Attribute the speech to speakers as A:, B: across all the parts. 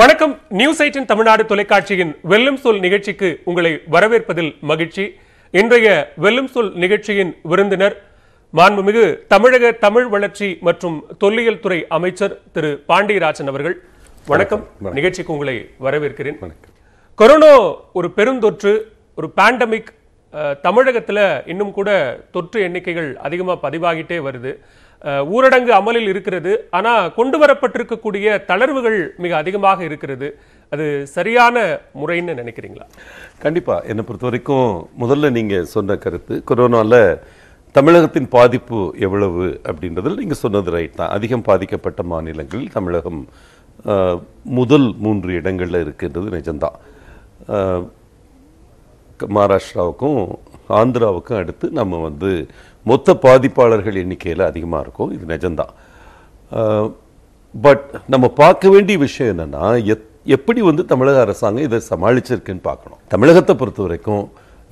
A: வணக்கம் news eighteen Tamil Nadu தொலைக்காட்சியின் வெல்லும் சொல் நிகழ்ச்சிக்கு உங்களை வரவேற்பதில் மகிழ்ச்சி இன்றைய வெல்லும் சொல் நிகழ்ச்சியின் விருந்தினர் மாண்புமிகு தமிழக தமிழ் வளர்ச்சி மற்றும் தொல்லியல் துறை அமைச்சர் திரு பாண்டியராஜன் அவர்கள் வணக்கம் நிகழ்ச்சிக்கு உங்களை வரவேற்கிறேன் கொரோனா ஒரு பெருந்தொற்று ஒரு பேண்டமிக் தமிழகத்தில் இன்னும் கூட தொற்று எண்ணிக்கைகள் அதிகமாக பதிவாகிட்டே வருது ஊரடங்கு அமலில் இருக்கிறது ஆனால் கொண்டு வரப்பட்டிருக்கக்கூடிய தளர்வுகள் மிக அதிகமாக இருக்கிறது அது சரியான முறைன்னு நினைக்கிறீங்களா
B: கண்டிப்பாக என்னை பொறுத்த வரைக்கும் முதல்ல நீங்கள் சொன்ன கருத்து கொரோனாவில் தமிழகத்தின் பாதிப்பு எவ்வளவு அப்படின்றதில் நீங்கள் சொன்னது ரைட் தான் அதிகம் பாதிக்கப்பட்ட மாநிலங்களில் தமிழகம் முதல் மூன்று இடங்களில் இருக்கின்றது நிஜம்தான் மகாராஷ்டிராவுக்கும் ஆந்திராவுக்கும் அடுத்து நம்ம வந்து மொத்த பாதிப்பாளர்கள் எண்ணிக்கையில் அதிகமாக இருக்கும் இது நிஜம்தான் பட் நம்ம பார்க்க வேண்டிய விஷயம் என்னென்னா எப்படி வந்து தமிழக அரசாங்கம் இதை சமாளிச்சிருக்குன்னு பார்க்கணும் தமிழகத்தை பொறுத்த வரைக்கும்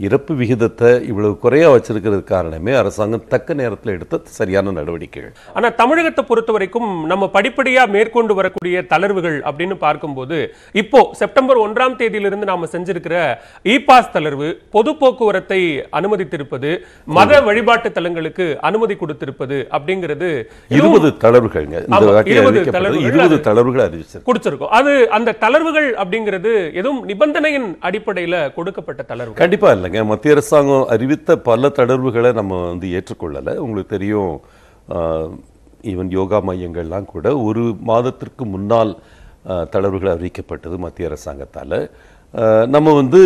B: இறப்பு விகிதத்தை இவ்வளவு குறையா வச்சிருக்கிறது காரணமே அரசாங்கம் தக்க நேரத்தில் எடுத்த சரியான நடவடிக்கைகள்
A: ஆனால் தமிழகத்தை பொறுத்த வரைக்கும் நம்ம படிப்படியாக மேற்கொண்டு வரக்கூடிய தளர்வுகள் அப்படின்னு பார்க்கும்போது இப்போ செப்டம்பர் ஒன்றாம் தேதியிலிருந்து நாம செஞ்சிருக்கிற இ பாஸ் தளர்வு பொது போக்குவரத்தை அனுமதித்திருப்பது மத வழிபாட்டு தலங்களுக்கு அனுமதி கொடுத்திருப்பது அப்படிங்கிறது
B: இருபது தளர்வுகள் இருபது தளர்வுகள்
A: கொடுத்திருக்கோம் அது அந்த தளர்வுகள் அப்படிங்கிறது எதுவும் நிபந்தனையின் அடிப்படையில் கொடுக்கப்பட்ட தளர்வு
B: கண்டிப்பா இல்ல இல்லைங்க மத்திய அரசாங்கம் அறிவித்த பல தளர்வுகளை நம்ம வந்து ஏற்றுக்கொள்ளலை உங்களுக்கு தெரியும் ஈவன் யோகா மையங்கள்லாம் கூட ஒரு மாதத்திற்கு முன்னால் தளர்வுகள் அறிவிக்கப்பட்டது மத்திய அரசாங்கத்தால் நம்ம வந்து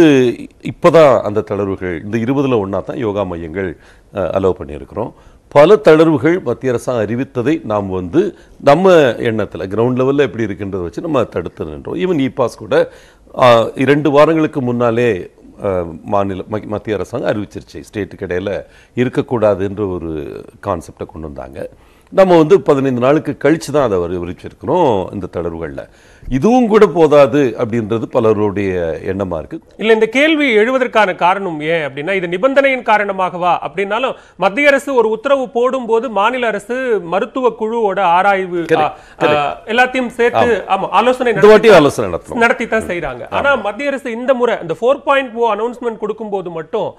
B: இப்போ தான் அந்த தளர்வுகள் இந்த இருபதில் ஒன்றா தான் யோகா மையங்கள் அலோவ் பண்ணியிருக்கிறோம் பல தளர்வுகள் மத்திய அரசாங்கம் அறிவித்ததை நாம் வந்து நம்ம எண்ணத்தில் கிரவுண்ட் லெவலில் எப்படி இருக்குன்றதை வச்சு நம்ம தடுத்து நின்றோம் ஈவன் இ பாஸ் கூட இரண்டு வாரங்களுக்கு முன்னாலே மாநில மத்திய அரசாங்கம் அறிவிச்சிருச்சு ஸ்டேட்டுக்கு இடையில் இருக்கக்கூடாதுன்ற ஒரு கான்செப்டை கொண்டு வந்தாங்க நம்ம வந்து பதினைந்து நாளுக்கு கழித்து தான் அதை விவரிச்சிருக்கிறோம் இந்த தளர்வுகளில் இதுவும் கூட போதாது அப்படின்றது பலருடைய எண்ணமாக இருக்குது
A: இல்லை இந்த கேள்வி எழுவதற்கான காரணம் ஏன் அப்படின்னா இது நிபந்தனையின் காரணமாகவா அப்படின்னாலும் மத்திய அரசு ஒரு உத்தரவு போடும்போது மாநில அரசு மருத்துவ குழுவோட ஆராய்வு எல்லாத்தையும் சேர்த்து ஆமாம் ஆலோசனை ஆலோசனை நடத்தி தான் செய்கிறாங்க ஆனால் மத்திய அரசு இந்த முறை இந்த ஃபோர் பாயிண்ட் ஓ அனௌன்ஸ்மெண்ட் கொடுக்கும்போது மட்டும்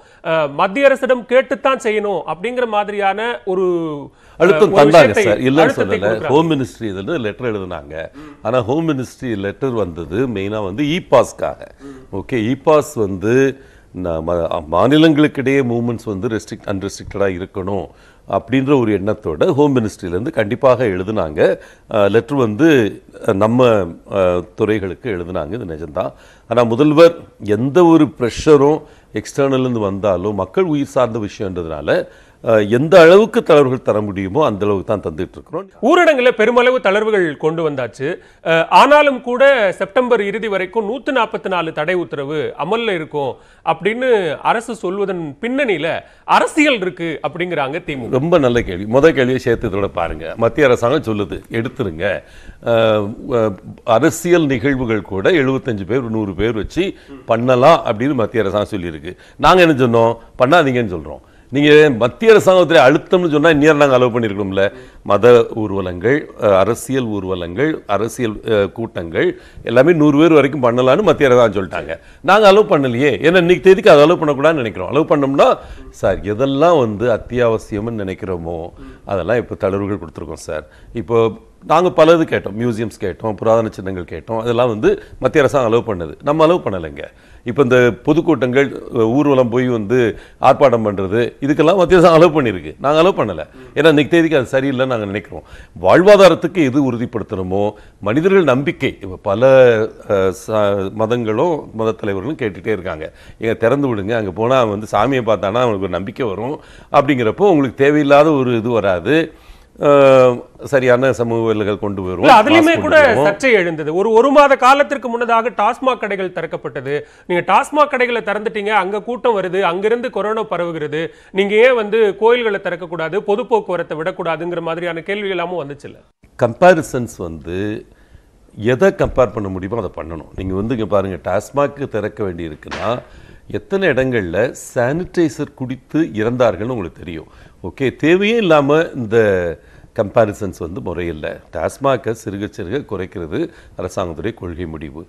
A: மத்திய அரசிடம் கேட்டுத்தான் செய்யணும் அப்படிங்கிற மாதிரியான ஒரு அழுத்தம் தந்தாங்க சார் இல்லைன்னு சொல்லலை ஹோம்
B: மினிஸ்ட்ரி இதில் லெட்டர் எழுதுனாங்க ஆனால் ஹோம் மினிஸ்ட்ரி லெட்டர் வந்தது மெயினாக வந்து இ பாஸ்க்காக ஓகே இ பாஸ் வந்து மாநிலங்களுக்கிடையே மூமெண்ட்ஸ் வந்து ரெஸ்ட்ரிக்ட் அன்ரெஸ்ட்ரிக்டடாக இருக்கணும் அப்படின்ற ஒரு எண்ணத்தோட ஹோம் மினிஸ்ட்ரியிலேருந்து கண்டிப்பாக எழுதுனாங்க லெட்டர் வந்து நம்ம துறைகளுக்கு எழுதுனாங்க இது நிஜம்தான் ஆனால் முதல்வர் எந்த ஒரு ப்ரெஷரும் எக்ஸ்டர்னல்லேருந்து வந்தாலும் மக்கள் உயிர் சார்ந்த விஷயன்றதுனால எந்த அளவுக்கு தளர்வுகள் தர முடியுமோ அந்த அளவுக்கு தான் தந்துட்டு இருக்கிறோம்
A: ஊரடங்கில் பெருமளவு தளர்வுகள் கொண்டு வந்தாச்சு ஆனாலும் கூட செப்டம்பர் இறுதி வரைக்கும் நூற்று நாற்பத்தி நாலு தடை உத்தரவு அமலில் இருக்கும் அப்படின்னு அரசு சொல்வதன் பின்னணியில் அரசியல் இருக்கு அப்படிங்கிறாங்க திமுக
B: ரொம்ப நல்ல கேள்வி முதல் கேள்வியை சேர்த்து இதோட பாருங்க மத்திய அரசாங்கம் சொல்லுது எடுத்துருங்க அரசியல் நிகழ்வுகள் கூட எழுபத்தஞ்சு பேர் நூறு பேர் வச்சு பண்ணலாம் அப்படின்னு மத்திய அரசாங்கம் சொல்லியிருக்கு நாங்கள் என்ன சொன்னோம் பண்ணாதீங்கன்னு சொல்கிறோம் நீங்கள் மத்திய அரசாங்கத்தில் அழுத்தம்னு சொன்னால் இந்நேரம் நாங்கள் அலோவ் பண்ணியிருக்கணும்ல மத ஊர்வலங்கள் அரசியல் ஊர்வலங்கள் அரசியல் கூட்டங்கள் எல்லாமே நூறு பேர் வரைக்கும் பண்ணலான்னு மத்திய அரசாங்கம் சொல்லிட்டாங்க நாங்கள் அலோவ் பண்ணலையே ஏன்னா இன்னைக்கு தேதிக்கு அதை அலோவ் பண்ணக்கூடாதுன்னு நினைக்கிறோம் அலோவ் பண்ணோம்னா சார் எதெல்லாம் வந்து அத்தியாவசியம்னு நினைக்கிறோமோ அதெல்லாம் இப்போ தளர்வுகள் கொடுத்துருக்கோம் சார் இப்போ நாங்கள் பலது கேட்டோம் மியூசியம்ஸ் கேட்டோம் புராதன சின்னங்கள் கேட்டோம் அதெல்லாம் வந்து மத்திய அரசாங்கம் அலோவ் பண்ணுது நம்ம அலோவ் பண்ணலைங்க இப்போ இந்த பொதுக்கூட்டங்கள் ஊர்வலம் போய் வந்து ஆர்ப்பாட்டம் பண்ணுறது இதுக்கெல்லாம் மத்திய அரசு அலோவ் பண்ணியிருக்கு நாங்கள் அலோவ் பண்ணலை ஏன்னா இன்னைக்கு தேதிக்கு அது சரியில்லைன்னு நாங்கள் நினைக்கிறோம் வாழ்வாதாரத்துக்கு எது உறுதிப்படுத்தணுமோ மனிதர்கள் நம்பிக்கை இப்போ பல மதங்களும் மத தலைவர்களும் கேட்டுகிட்டே இருக்காங்க எங்கள் திறந்து விடுங்க அங்கே போனால் வந்து சாமியை பார்த்தானா அவங்களுக்கு ஒரு நம்பிக்கை வரும் அப்படிங்கிறப்போ உங்களுக்கு தேவையில்லாத ஒரு இது வராது சரியான சமூக கொண்டு வரும் அதுலயுமே கூட சர்ச்சை
A: எழுந்தது ஒரு ஒரு மாத காலத்திற்கு முன்னதாக டாஸ்மாக் கடைகள் திறக்கப்பட்டது நீங்க டாஸ்மாக் கடைகளை திறந்துட்டீங்க அங்க கூட்டம் வருது அங்கிருந்து கொரோனா பரவுகிறது நீங்க ஏன் வந்து கோயில்களை திறக்கக்கூடாது பொது போக்குவரத்தை விடக்கூடாதுங்கிற மாதிரியான கேள்வி எல்லாமும் வந்துச்சுல்ல
B: கம்பாரிசன்ஸ் வந்து எதை கம்பேர் பண்ண முடியுமோ அதை பண்ணணும் நீங்கள் வந்து இங்கே பாருங்கள் டாஸ்மாக் திறக்க வேண்டியிருக்குன்னா எத்தனை இடங்களில் சானிடைசர் குடித்து இறந்தார்கள்னு உங்களுக்கு தெரியும் ஓகே தேவையே இல்லாமல் இந்த கம்பேரிசன்ஸ் வந்து முறையில்லை டாஸ்மாகை சிறுக சிறுக குறைக்கிறது அரசாங்கத்துடைய கொள்கை முடிவு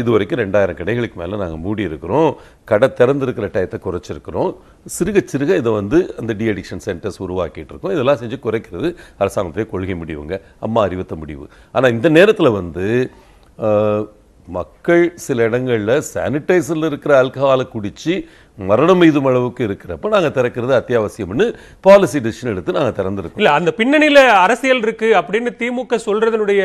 B: இது வரைக்கும் ரெண்டாயிரம் கடைகளுக்கு மேலே நாங்கள் மூடி இருக்கிறோம் கடை திறந்துருக்கிற டயத்தை குறைச்சிருக்கிறோம் சிறுக சிறுக இதை வந்து அந்த டி அடிக்ஷன் சென்டர்ஸ் உருவாக்கிட்டு இருக்கோம் இதெல்லாம் செஞ்சு குறைக்கிறது அரசாங்கத்துடைய கொள்கை முடிவுங்க அம்மா அறிவித்த முடிவு ஆனால் இந்த நேரத்தில் வந்து மக்கள் சில இடங்களில் சானிடைசரில் இருக்கிற ஆல்கஹாலை குடித்து மரணம் எய்தும் அளவுக்கு இருக்கிறப்ப நாங்கள் திறக்கிறது அத்தியாவசியம்னு பாலிசி டிசிஷன் எடுத்து நாங்கள் திறந்துருக்கோம்
A: இல்லை அந்த பின்னணியில் அரசியல் இருக்குது அப்படின்னு திமுக சொல்றதனுடைய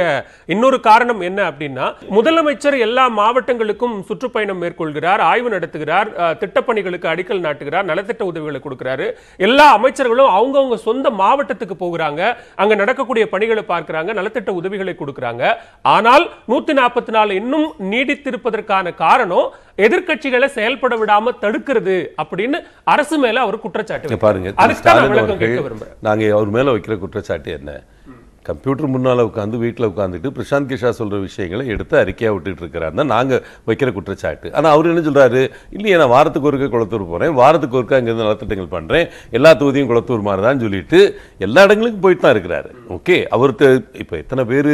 A: இன்னொரு காரணம் என்ன அப்படின்னா முதலமைச்சர் எல்லா மாவட்டங்களுக்கும் சுற்றுப்பயணம் மேற்கொள்கிறார் ஆய்வு நடத்துகிறார் திட்டப்பணிகளுக்கு அடிக்கல் நாட்டுகிறார் நலத்திட்ட உதவிகளை கொடுக்குறாரு எல்லா அமைச்சர்களும் அவங்கவுங்க சொந்த மாவட்டத்துக்கு போகிறாங்க அங்கே நடக்கக்கூடிய பணிகளை பார்க்குறாங்க நலத்திட்ட உதவிகளை கொடுக்குறாங்க ஆனால் நூற்றி நாற்பத்தி நாலு இன்னும் நீடித்திருப்பதற்கான காரணம் எதிர்கட்சிகளை செயல்பட விடாம தடுக்கிறது அப்படின்னு அரசு மேல அவர் குற்றச்சாட்டு பாருங்க
B: நாங்க அவர் மேல வைக்கிற குற்றச்சாட்டு என்ன கம்ப்யூட்டர் முன்னால் உட்காந்து வீட்டில் உட்காந்துட்டு பிரசாந்த் கிஷா சொல்கிற விஷயங்களை எடுத்து அறிக்கையாக விட்டுட்டு இருக்கிறார் தான் நாங்கள் வைக்கிற குற்றச்சாட்டு ஆனால் அவர் என்ன சொல்கிறாரு இல்லையே நான் வாரத்துக்கு ஒருக்க குளத்தூர் போகிறேன் வாரத்துக்கு ஒருக்க அங்கேருந்து நலத்திட்டங்கள் பண்ணுறேன் எல்லா தொகுதியும் குளத்தூர் மாறுதான் சொல்லிட்டு எல்லா இடங்களுக்கும் போயிட்டு தான் இருக்கிறாரு ஓகே அவருக்கு இப்போ எத்தனை பேர்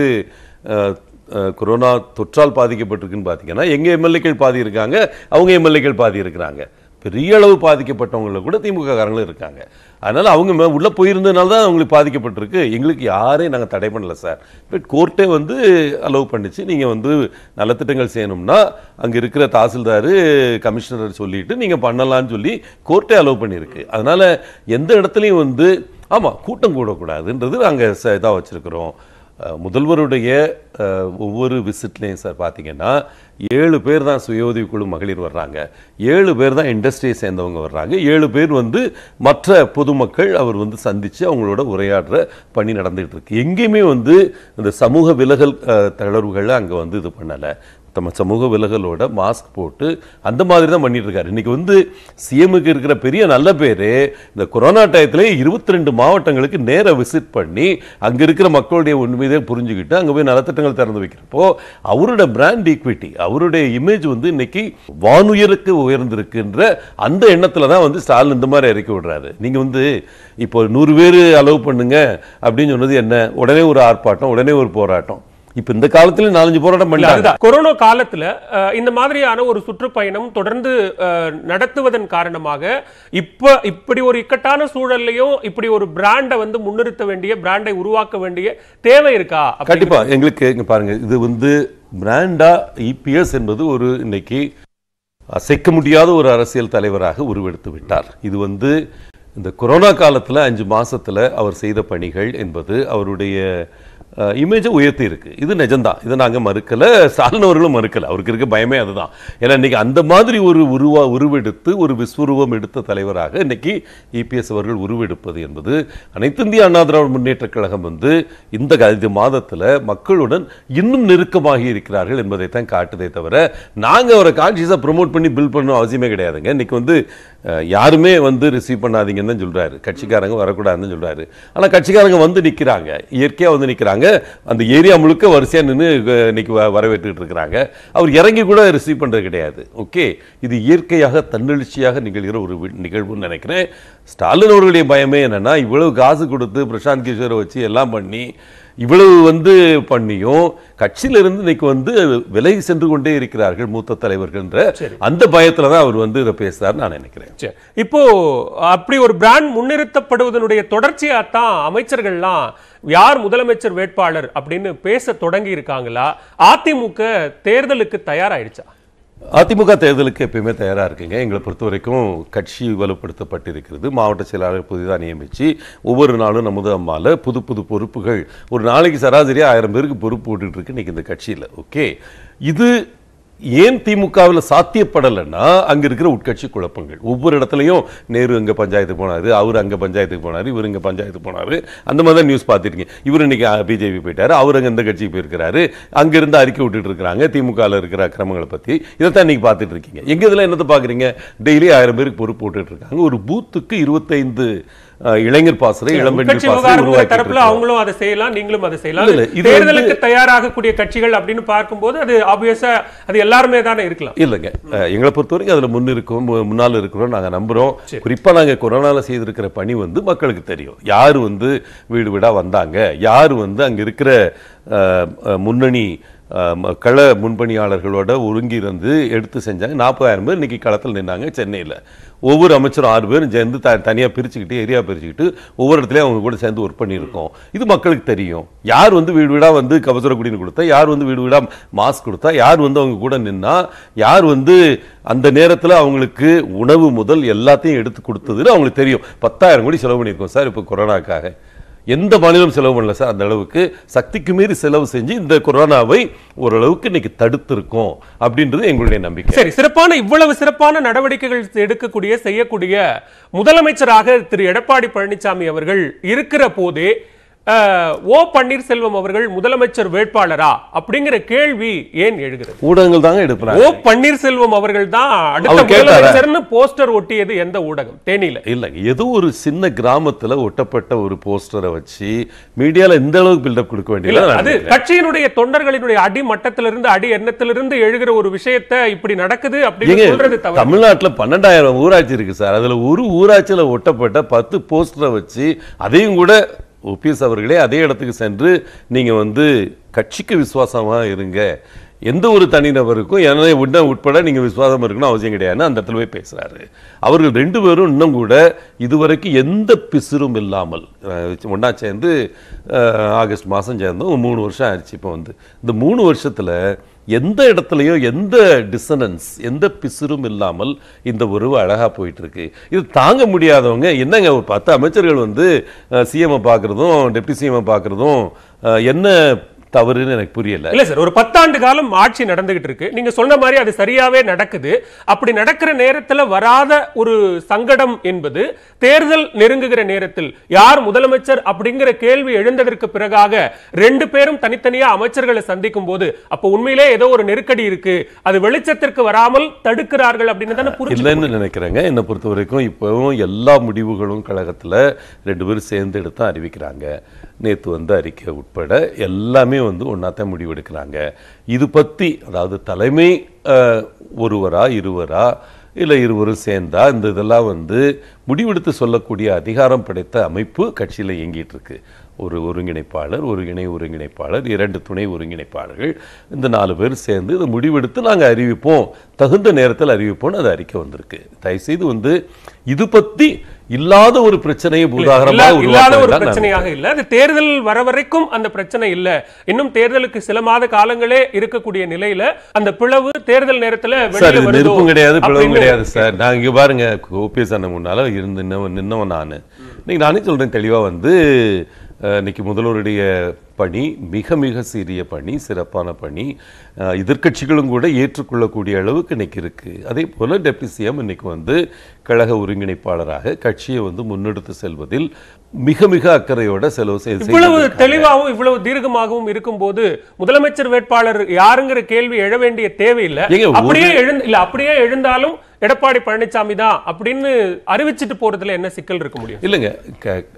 B: கொரோனா தொற்றால் பாதிக்கப்பட்டிருக்குன்னு பார்த்தீங்கன்னா எங்கள் எம்எல்ஏக்கள் பாதி இருக்காங்க அவங்க எம்எல்ஏக்கள் பாதி இருக்கிறாங்க பெரிய அளவு பாதிக்கப்பட்டவங்கள கூட திமுக காரங்களும் இருக்காங்க அதனால் அவங்க உள்ளே போயிருந்ததுனால தான் அவங்களுக்கு பாதிக்கப்பட்டிருக்கு எங்களுக்கு யாரையும் நாங்கள் தடை பண்ணலை சார் பட் கோர்ட்டே வந்து அலோவ் பண்ணிச்சு நீங்கள் வந்து நலத்திட்டங்கள் செய்யணும்னா அங்கே இருக்கிற தாசில்தார் கமிஷனர் சொல்லிட்டு நீங்கள் பண்ணலான்னு சொல்லி கோர்ட்டே அலோவ் பண்ணியிருக்கு அதனால் எந்த இடத்துலையும் வந்து ஆமாம் கூட்டம் கூடக்கூடாதுன்றது நாங்கள் இதாக வச்சுருக்குறோம் முதல்வருடைய ஒவ்வொரு விசிட்லேயும் சார் பார்த்தீங்கன்னா ஏழு பேர் தான் சுய உதவிக்குழு மகளிர் வர்றாங்க ஏழு பேர் தான் இண்டஸ்ட்ரியை சேர்ந்தவங்க வர்றாங்க ஏழு பேர் வந்து மற்ற பொதுமக்கள் அவர் வந்து சந்தித்து அவங்களோட உரையாடுற பணி நடந்துகிட்டு இருக்கு எங்கேயுமே வந்து இந்த சமூக விலகல் தளர்வுகளை அங்கே வந்து இது பண்ணலை நம்ம சமூக விலகலோட மாஸ்க் போட்டு அந்த மாதிரி தான் பண்ணிட்டு இருக்காரு இன்னைக்கு வந்து சிஎம்முக்கு இருக்கிற பெரிய நல்ல பேர் இந்த கொரோனா டயத்திலே இருபத்தி ரெண்டு மாவட்டங்களுக்கு நேர விசிட் பண்ணி அங்கே இருக்கிற மக்களுடைய உண்மையை புரிஞ்சுக்கிட்டு அங்கே போய் நலத்திட்டங்கள் திறந்து வைக்கிறப்போ அவரோட பிராண்ட் ஈக்விட்டி அவருடைய இமேஜ் வந்து இன்னைக்கு வானுயருக்கு உயர்ந்திருக்குன்ற அந்த எண்ணத்தில் தான் வந்து ஸ்டாலின் இந்த மாதிரி இறக்கி விடுறாரு நீங்கள் வந்து இப்போ நூறு பேர் அலோவ் பண்ணுங்க அப்படின்னு சொன்னது என்ன உடனே ஒரு ஆர்ப்பாட்டம் உடனே ஒரு போராட்டம் இப்ப இந்த காலத்துல நாலஞ்சு போராட்டம் பண்ணாங்க
A: கொரோனா காலத்துல இந்த மாதிரியான ஒரு சுற்றுப்பயணம் தொடர்ந்து நடத்துவதன் காரணமாக இப்ப இப்படி ஒரு இக்கட்டான சூழல்லையும் இப்படி ஒரு பிராண்டை வந்து முன்னிறுத்த வேண்டிய பிராண்டை உருவாக்க வேண்டிய தேவை இருக்கா கண்டிப்பா
B: எங்களுக்கு பாருங்க இது வந்து பிராண்டா இபிஎஸ் என்பது ஒரு இன்னைக்கு அசைக்க முடியாத ஒரு அரசியல் தலைவராக உருவெடுத்து விட்டார் இது வந்து இந்த கொரோனா காலத்தில் அஞ்சு மாதத்தில் அவர் செய்த பணிகள் என்பது அவருடைய இமேஜை உயர்த்தி இருக்கு இது நிஜம்தான் இதை நாங்கள் மறுக்கலை ஸ்டாலின் அவர்களும் மறுக்கலை அவருக்கு இருக்க பயமே அதுதான் ஏன்னா இன்னைக்கு அந்த மாதிரி ஒரு உருவா உருவெடுத்து ஒரு விஸ்வரூபம் எடுத்த தலைவராக இன்னைக்கு இபிஎஸ் அவர்கள் உருவெடுப்பது என்பது இந்திய அண்ணா திராவிட முன்னேற்றக் கழகம் வந்து இந்த மாதத்தில் மக்களுடன் இன்னும் நெருக்கமாகி இருக்கிறார்கள் என்பதை தான் காட்டுதே தவிர நாங்கள் அவரை கான்சியஸாக ப்ரொமோட் பண்ணி பில் பண்ணணும் அவசியமே கிடையாதுங்க இன்னைக்கு வந்து யாருமே வந்து ரிசீவ் பண்ணாதீங்கன்னு தான் சொல்கிறாரு கட்சிக்காரங்க வரக்கூடாதுன்னு சொல்கிறாரு ஆனால் கட்சிக்காரங்க வந்து நிற்கிறாங்க இயற்கையாக வந்து நிற்கிறாங்க அந்த ஏரியா முழுக்க வரிசையாக நின்று இன்னைக்கு வரவேற்றுக்கிட்டு இருக்கிறாங்க அவர் இறங்கி கூட ரிசீவ் பண்ணுறது கிடையாது ஓகே இது இயற்கையாக தன்னெழுச்சியாக நிகழ்கிற ஒரு நிகழ்வுன்னு நினைக்கிறேன் ஸ்டாலின் அவர்களுடைய பயமே என்னென்னா இவ்வளவு காசு கொடுத்து பிரசாந்த் கிஷோரை வச்சு எல்லாம் பண்ணி இவ்வளவு வந்து பண்ணியும் கட்சியிலிருந்து இன்னைக்கு வந்து விலகி சென்று கொண்டே இருக்கிறார்கள் மூத்த தலைவர்கள்ன்ற அந்த பயத்தில் தான் அவர் வந்து இதை பேசுறாரு
A: நான் நினைக்கிறேன் இப்போ அப்படி ஒரு பிராண்ட் முன்னிறுத்தப்படுவதனுடைய தொடர்ச்சியாக தான் அமைச்சர்கள்லாம் யார் முதலமைச்சர் வேட்பாளர் அப்படின்னு பேச தொடங்கி இருக்காங்களா அதிமுக தேர்தலுக்கு தயாராயிடுச்சா
B: அதிமுக தேர்தலுக்கு எப்பயுமே தயாராக இருக்குங்க எங்களை பொறுத்த வரைக்கும் கட்சி வலுப்படுத்தப்பட்டிருக்கிறது மாவட்ட செயலாளர் புதிதாக நியமித்து ஒவ்வொரு நாளும் நமது அம்மாவில் புது புது பொறுப்புகள் ஒரு நாளைக்கு சராசரியாக ஆயிரம் பேருக்கு பொறுப்பு போட்டுட்ருக்கு இன்றைக்கி இந்த கட்சியில் ஓகே இது ஏன் திமுகவில் சாத்தியப்படலைன்னா அங்கே இருக்கிற உட்கட்சி குழப்பங்கள் ஒவ்வொரு இடத்துலையும் நேரு அங்கே பஞ்சாயத்துக்கு போனார் அவர் அங்கே பஞ்சாயத்துக்கு போனார் இவர் இங்கே பஞ்சாயத்துக்கு போனார் அந்த மாதிரி தான் நியூஸ் பார்த்துருக்கீங்க இவர் இன்னைக்கு பிஜேபி போயிட்டார் அவர் அங்கே இந்த கட்சிக்கு போயிருக்கிறாரு அங்கேருந்து அறிக்கை விட்டுட்டு இருக்கிறாங்க திமுகவில் இருக்கிற அக்கிரமங்களை பற்றி தான் இன்னைக்கு பார்த்துட்டு இருக்கீங்க எங்கே இதில் என்னத்தை பார்க்குறீங்க டெய்லி ஆயிரம் பேருக்கு பொறுப்பு போட்டுட்ருக்காங்க ஒரு பூத்துக்கு இருபத்தைந்து இளைஞர் பாசறை இளம்பெண் தரப்புல அவங்களும்
A: அதை செய்யலாம் நீங்களும் அதை செய்யலாம் தேர்தலுக்கு தயாராகக்கூடிய கட்சிகள் அப்படின்னு பார்க்கும்போது அது ஆப்வியஸா அது எல்லாருமே தானே இருக்கலாம்
B: இல்லைங்க எங்களை பொறுத்த வரைக்கும் அதுல முன்னிருக்கும் முன்னால் இருக்கிறோம் நாங்க நம்புறோம் குறிப்பா நாங்க கொரோனால செய்திருக்கிற பணி வந்து மக்களுக்கு தெரியும் யார் வந்து வீடு வீடா வந்தாங்க யார் வந்து அங்க இருக்கிற முன்னணி கள முன்பணியாளர்களோட ஒருங்கிருந்து எடுத்து செஞ்சாங்க நாற்பதாயிரம் பேர் இன்றைக்கி களத்தில் நின்றாங்க சென்னையில் ஒவ்வொரு அமைச்சரும் ஆறு பேரும் சேர்ந்து த தனியாக பிரிச்சுக்கிட்டு ஏரியா பிரிச்சுக்கிட்டு ஒவ்வொரு இடத்துலையும் அவங்க கூட சேர்ந்து ஒர்க் பண்ணியிருக்கோம் இது மக்களுக்கு தெரியும் யார் வந்து வீடு வீடாக வந்து கபசுர குடின்னு கொடுத்தா யார் வந்து வீடு வீடாக மாஸ்க் கொடுத்தா யார் வந்து அவங்க கூட நின்னா யார் வந்து அந்த நேரத்தில் அவங்களுக்கு உணவு முதல் எல்லாத்தையும் எடுத்து கொடுத்ததுன்னு அவங்களுக்கு தெரியும் பத்தாயிரம் கோடி செலவு பண்ணியிருக்கோம் சார் இப்போ கொரோனாக்காக எந்த மாநிலம் செலவு பண்ணல சார் அந்த அளவுக்கு சக்திக்கு மீறி செலவு செஞ்சு இந்த கொரோனாவை ஓரளவுக்கு இன்னைக்கு தடுத்திருக்கோம் அப்படின்றது எங்களுடைய நம்பிக்கை சரி
A: சிறப்பான இவ்வளவு சிறப்பான நடவடிக்கைகள் எடுக்கக்கூடிய செய்யக்கூடிய முதலமைச்சராக திரு எடப்பாடி பழனிசாமி அவர்கள் இருக்கிற போதே ஓ பன்னீர்செல்வம் அவர்கள் முதலமைச்சர் வேட்பாளரா அப்படிங்கிற கேள்வி ஏன் எழுகிறது
B: ஊடகங்கள் தாங்க எடுப்பாங்க ஓ
A: பன்னீர்செல்வம் அவர்கள் தான் அடுத்த போஸ்டர் ஒட்டியது எந்த ஊடகம் தேனியில இல்ல
B: ஏதோ ஒரு சின்ன கிராமத்துல ஒட்டப்பட்ட ஒரு போஸ்டரை வச்சு மீடியால இந்த அளவுக்கு பில்டப் கொடுக்க வேண்டியது
A: கட்சியினுடைய தொண்டர்களினுடைய அடி மட்டத்திலிருந்து அடி எண்ணத்திலிருந்து எழுகிற ஒரு விஷயத்த இப்படி நடக்குது அப்படின்னு சொல்றது
B: தமிழ்நாட்டுல பன்னெண்டாயிரம் ஊராட்சி இருக்கு சார் அதுல ஒரு ஊராட்சியில ஒட்டப்பட்ட பத்து போஸ்டரை வச்சு அதையும் கூட ஓபிஎஸ் அவர்களே அதே இடத்துக்கு சென்று நீங்கள் வந்து கட்சிக்கு விசுவாசமாக இருங்க எந்த ஒரு தனிநபருக்கும் என்னை உடனே உட்பட நீங்கள் விசுவாசமாக இருக்கணும் அவசியம் கிடையாதுன்னு அந்த இடத்துல போய் பேசுகிறாரு அவர்கள் ரெண்டு பேரும் இன்னும் கூட இதுவரைக்கும் எந்த பிசிறும் இல்லாமல் ஒன்றா சேர்ந்து ஆகஸ்ட் மாதம் சேர்ந்தும் மூணு வருஷம் ஆயிடுச்சு இப்போ வந்து இந்த மூணு வருஷத்தில் எந்த இடத்துலையோ எந்த டிசனன்ஸ் எந்த பிசுரும் இல்லாமல் இந்த உறவு அழகாக போயிட்டுருக்கு இது தாங்க முடியாதவங்க என்னங்க ஒரு பத்து அமைச்சர்கள் வந்து சிஎம்ஐ பார்க்குறதும் டெப்டி சிஎம்ஐ பார்க்குறதும் என்ன தவறுன்னு எனக்கு புரியல இல்ல சார்
A: ஒரு பத்தாண்டு காலம் ஆட்சி நடந்துகிட்டு இருக்கு நீங்க சொன்ன மாதிரி அது சரியாவே நடக்குது அப்படி நடக்கிற நேரத்துல வராத ஒரு சங்கடம் என்பது தேர்தல் நெருங்குகிற நேரத்தில் யார் முதலமைச்சர் அப்படிங்கிற கேள்வி எழுந்ததற்கு பிறகாக ரெண்டு பேரும் தனித்தனியா அமைச்சர்களை சந்திக்கும் போது அப்ப உண்மையிலே ஏதோ ஒரு நெருக்கடி இருக்கு அது வெளிச்சத்திற்கு வராமல் தடுக்கிறார்கள் அப்படின்னு தானே
B: இல்லைன்னு நினைக்கிறேங்க என்னை பொறுத்த வரைக்கும் இப்போவும் எல்லா முடிவுகளும் கழகத்துல ரெண்டு பேரும் சேர்ந்து எடுத்து அறிவிக்கிறாங்க நேத்து வந்து அறிக்கை உட்பட எல்லாமே எல்லாருமே வந்து தான் முடிவெடுக்கிறாங்க இது பற்றி அதாவது தலைமை ஒருவரா இருவரா இல்லை இருவரும் சேர்ந்தா இந்த இதெல்லாம் வந்து முடிவெடுத்து சொல்லக்கூடிய அதிகாரம் படைத்த அமைப்பு கட்சியில் இயங்கிட்டு இருக்கு ஒரு ஒருங்கிணைப்பாளர் ஒரு இணை ஒருங்கிணைப்பாளர் இரண்டு துணை ஒருங்கிணைப்பாளர்கள் இந்த நாலு பேர் சேர்ந்து இதை முடிவெடுத்து நாங்கள் அறிவிப்போம் தகுந்த நேரத்தில் அறிவிப்போம்னு அது அறிக்கை வந்திருக்கு தயவுசெய்து வந்து இது பற்றி இல்லாத ஒரு பிரச்சனையை பூதாகரமாக இல்லாத ஒரு பிரச்சனையாக
A: இல்ல அது தேர்தல் வர வரைக்கும் அந்த பிரச்சனை இல்ல இன்னும் தேர்தலுக்கு சில மாத காலங்களே இருக்கக்கூடிய நிலையில அந்த பிளவு தேர்தல் நேரத்துல சார் இது நெருப்பும் கிடையாது பிளவும் கிடையாது
B: சார் நான் இங்க பாருங்க ஓபிஎஸ் அண்ணன் முன்னால இருந்து நின்னவன் நான் இன்னைக்கு நானே சொல்றேன் தெளிவா வந்து இன்னைக்கு முதல்வருடைய பணி மிக மிக சீரிய பணி சிறப்பான பணி எதிர்கட்சிகளும் கூட ஏற்றுக்கொள்ளக்கூடிய அளவுக்கு இன்னைக்கு இருக்குது அதே போல் டெப்டி சிஎம் இன்னைக்கு வந்து கழக ஒருங்கிணைப்பாளராக கட்சியை வந்து முன்னெடுத்து செல்வதில் மிக மிக அக்கறையோட செலவு செய்து இவ்வளவு தெளிவாகவும்
A: இவ்வளவு தீர்க்கமாகவும் இருக்கும் போது முதலமைச்சர் வேட்பாளர் யாருங்கிற கேள்வி எழ வேண்டிய தேவையில்லை அப்படியே எழுந்து இல்லை அப்படியே எழுந்தாலும் எடப்பாடி பழனிசாமி தான் அப்படின்னு அறிவிச்சிட்டு போறதுல என்ன சிக்கல் இருக்க முடியும்
B: இல்லைங்க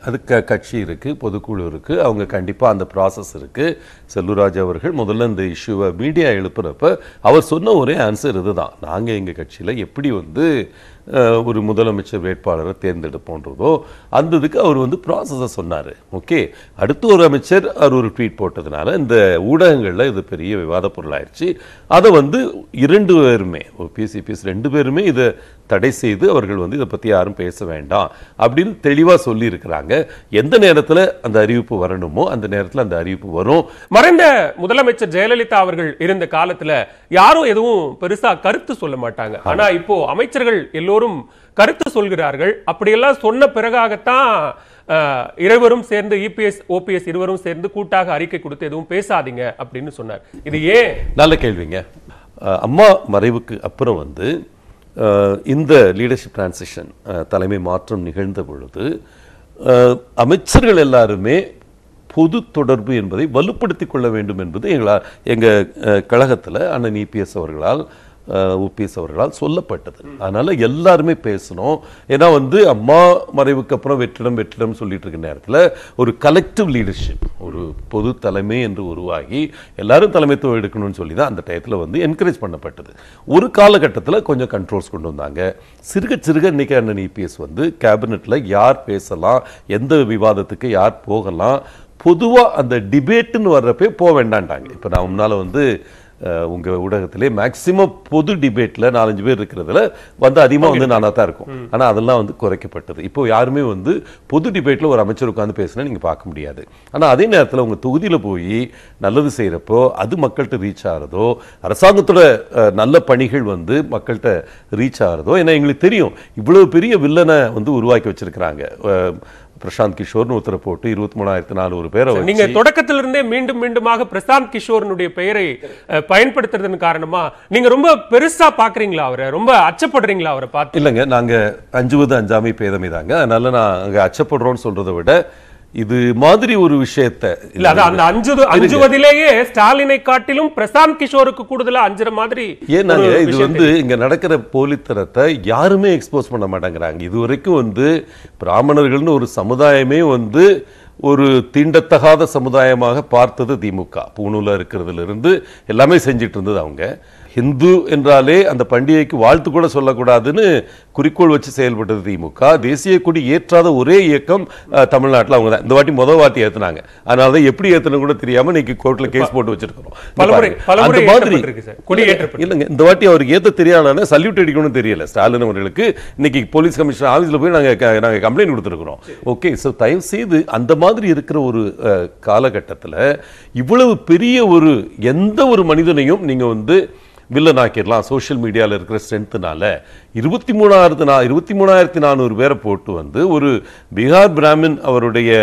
B: அது கட்சி இருக்கு பொதுக்குழு இருக்கு அவங்க கண்டிப்பா அந்த ப்ராசஸ் இருக்கு செல்லுராஜ் அவர்கள் முதல்ல இந்த இஷ்யூவை மீடியா எழுப்புறப்ப அவர் சொன்ன ஒரே ஆன்சர் இதுதான் நாங்க எங்க கட்சியில எப்படி வந்து ஒரு முதலமைச்சர் வேட்பாளரை தேர்ந்தெடுப்போன்றதோ அந்த இதுக்கு அவர் வந்து ப்ராசஸை சொன்னார் ஓகே அடுத்து ஒரு அமைச்சர் அவர் ஒரு ட்வீட் போட்டதுனால இந்த ஊடகங்களில் இது பெரிய விவாத பொருளாயிடுச்சு அதை வந்து இரண்டு பேருமே ஓபிஎஸ் சிபிஎஸ் ரெண்டு பேருமே இதை தடை செய்து அவர்கள் வந்து இதை பற்றி யாரும் பேச வேண்டாம் அப்படின்னு தெளிவாக சொல்லியிருக்கிறாங்க எந்த நேரத்தில் அந்த
A: அறிவிப்பு வரணுமோ அந்த நேரத்தில் அந்த
B: அறிவிப்பு வரும்
A: மறைந்த முதலமைச்சர் ஜெயலலிதா அவர்கள் இருந்த காலத்தில் யாரும் எதுவும் பெருசாக கருத்து சொல்ல மாட்டாங்க ஆனால் இப்போ அமைச்சர்கள் எல்லோரும் கருத்து சொல்கிறார்கள் அப்படியெல்லாம் சொன்ன பிறகாகத்தான் இருவரும் சேர்ந்து இபிஎஸ் ஓபிஎஸ் இருவரும் சேர்ந்து கூட்டாக அறிக்கை கொடுத்து எதுவும் பேசாதீங்க அப்படின்னு சொன்னார் இது ஏன் நல்ல
B: கேள்விங்க அம்மா மறைவுக்கு அப்புறம் வந்து இந்த லீடர்ஷிப் டிரான்சிஷன் தலைமை மாற்றம் நிகழ்ந்த பொழுது அமைச்சர்கள் எல்லாருமே பொது தொடர்பு என்பதை வலுப்படுத்திக் கொள்ள வேண்டும் என்பது எங்களால் எங்கள் கழகத்தில் அண்ணன் இபிஎஸ் அவர்களால் உபிஎஸ் அவர்களால் சொல்லப்பட்டது அதனால் எல்லாருமே பேசணும் ஏன்னா வந்து அம்மா மறைவுக்கு அப்புறம் வெற்றிடம் வெற்றிடம் சொல்லிட்டு இருக்க நேரத்தில் ஒரு கலெக்டிவ் லீடர்ஷிப் ஒரு பொது தலைமை என்று உருவாகி எல்லாரும் தலைமைத்துவம் எடுக்கணும்னு சொல்லி தான் அந்த டயத்தில் வந்து என்கரேஜ் பண்ணப்பட்டது ஒரு காலகட்டத்தில் கொஞ்சம் கண்ட்ரோல்ஸ் கொண்டு வந்தாங்க சிறுக சிறுக இன்னைக்கு அண்ணன் இபிஎஸ் வந்து கேபினெட்டில் யார் பேசலாம் எந்த விவாதத்துக்கு யார் போகலாம் பொதுவாக அந்த டிபேட்டுன்னு வர்றப்பே போக வேண்டான்ட்டாங்க இப்போ நான் முன்னால் வந்து உங்கள் ஊடகத்திலே மேக்சிமம் பொது டிபேட்டில் நாலஞ்சு பேர் இருக்கிறதுல வந்து அதிகமாக வந்து நானாக தான் இருக்கும் ஆனால் அதெல்லாம் வந்து குறைக்கப்பட்டது இப்போ யாருமே வந்து பொது டிபேட்டில் ஒரு அமைச்சர் உட்காந்து பேசினா நீங்கள் பார்க்க முடியாது ஆனால் அதே நேரத்தில் உங்கள் தொகுதியில் போய் நல்லது செய்கிறப்போ அது மக்கள்கிட்ட ரீச் ஆகிறதோ அரசாங்கத்தோட நல்ல பணிகள் வந்து மக்கள்கிட்ட ரீச் ஆகிறதோ ஏன்னா எங்களுக்கு தெரியும் இவ்வளோ பெரிய வில்லனை வந்து உருவாக்கி வச்சுருக்கிறாங்க பிரசாந்த் கிஷோர்னு ஒருத்தரை போட்டு இருபத்தி மூணாயிரத்தி நானூறு பேரை நீங்க
A: தொடக்கத்திலிருந்தே மீண்டும் மீண்டுமாக பிரசாந்த் கிஷோர்னுடைய பெயரை பயன்படுத்துறதன் காரணமா நீங்க ரொம்ப பெருசா பாக்குறீங்களா அவரை ரொம்ப அச்சப்படுறீங்களா அவரை பார்த்து
B: இல்லைங்க நாங்க அஞ்சுவது அஞ்சாமை பேதமை தாங்க அதனால நான் அங்கே அச்சப்படுறோம்னு சொல்றதை விட இது மாதிரி ஒரு விஷயத்த இல்ல அந்த அஞ்சு அஞ்சுவதிலேயே
A: ஸ்டாலினை காட்டிலும் பிரசாந்த் கிஷோருக்கு கூடுதலா அஞ்சுற மாதிரி ஏன்னாங்க இது வந்து
B: இங்க நடக்கிற போலித்தனத்தை யாருமே எக்ஸ்போஸ் பண்ண மாட்டேங்கிறாங்க இது வரைக்கும் வந்து பிராமணர்கள்னு ஒரு சமுதாயமே வந்து ஒரு தீண்டத்தகாத சமுதாயமாக பார்த்தது திமுக பூணூல இருக்கிறதுல இருந்து எல்லாமே செஞ்சிட்டு இருந்தது அவங்க ஹிந்து என்றாலே அந்த பண்டிகைக்கு வாழ்த்து கூட சொல்லக்கூடாதுன்னு குறிக்கோள் வச்சு செயல்பட்டது திமுக தேசிய கொடி ஏற்றாத ஒரே இயக்கம் தமிழ்நாட்டில் அவங்க தான் இந்த வாட்டி முதல் வாட்டி ஏற்றினாங்க அதனால தான் எப்படி ஏற்றணும் கூட தெரியாம இன்னைக்கு கோர்ட்டில் கேஸ் போட்டு வச்சிருக்கிறோம் அந்த மாதிரி இல்லைங்க இந்த வாட்டி அவருக்கு ஏற்ற தெரியாதானே சல்யூட் அடிக்கணும்னு தெரியல ஸ்டாலின் அவர்களுக்கு இன்னைக்கு போலீஸ் கமிஷனர் ஆஃபீஸில் போய் நாங்கள் நாங்கள் கம்ப்ளைண்ட் கொடுத்துருக்குறோம் ஓகே ஸோ தயவு செய்து அந்த மாதிரி இருக்கிற ஒரு காலகட்டத்தில் இவ்வளவு பெரிய ஒரு எந்த ஒரு மனிதனையும் நீங்கள் வந்து வில்லன் ஆக்கிடலாம் சோஷியல் மீடியாவில் இருக்கிற ஸ்ட்ரென்த்துனால இருபத்தி மூணாயிரத்து நா இருபத்தி மூணாயிரத்தி நானூறு பேரை போட்டு வந்து ஒரு பீகார் பிராமின் அவருடைய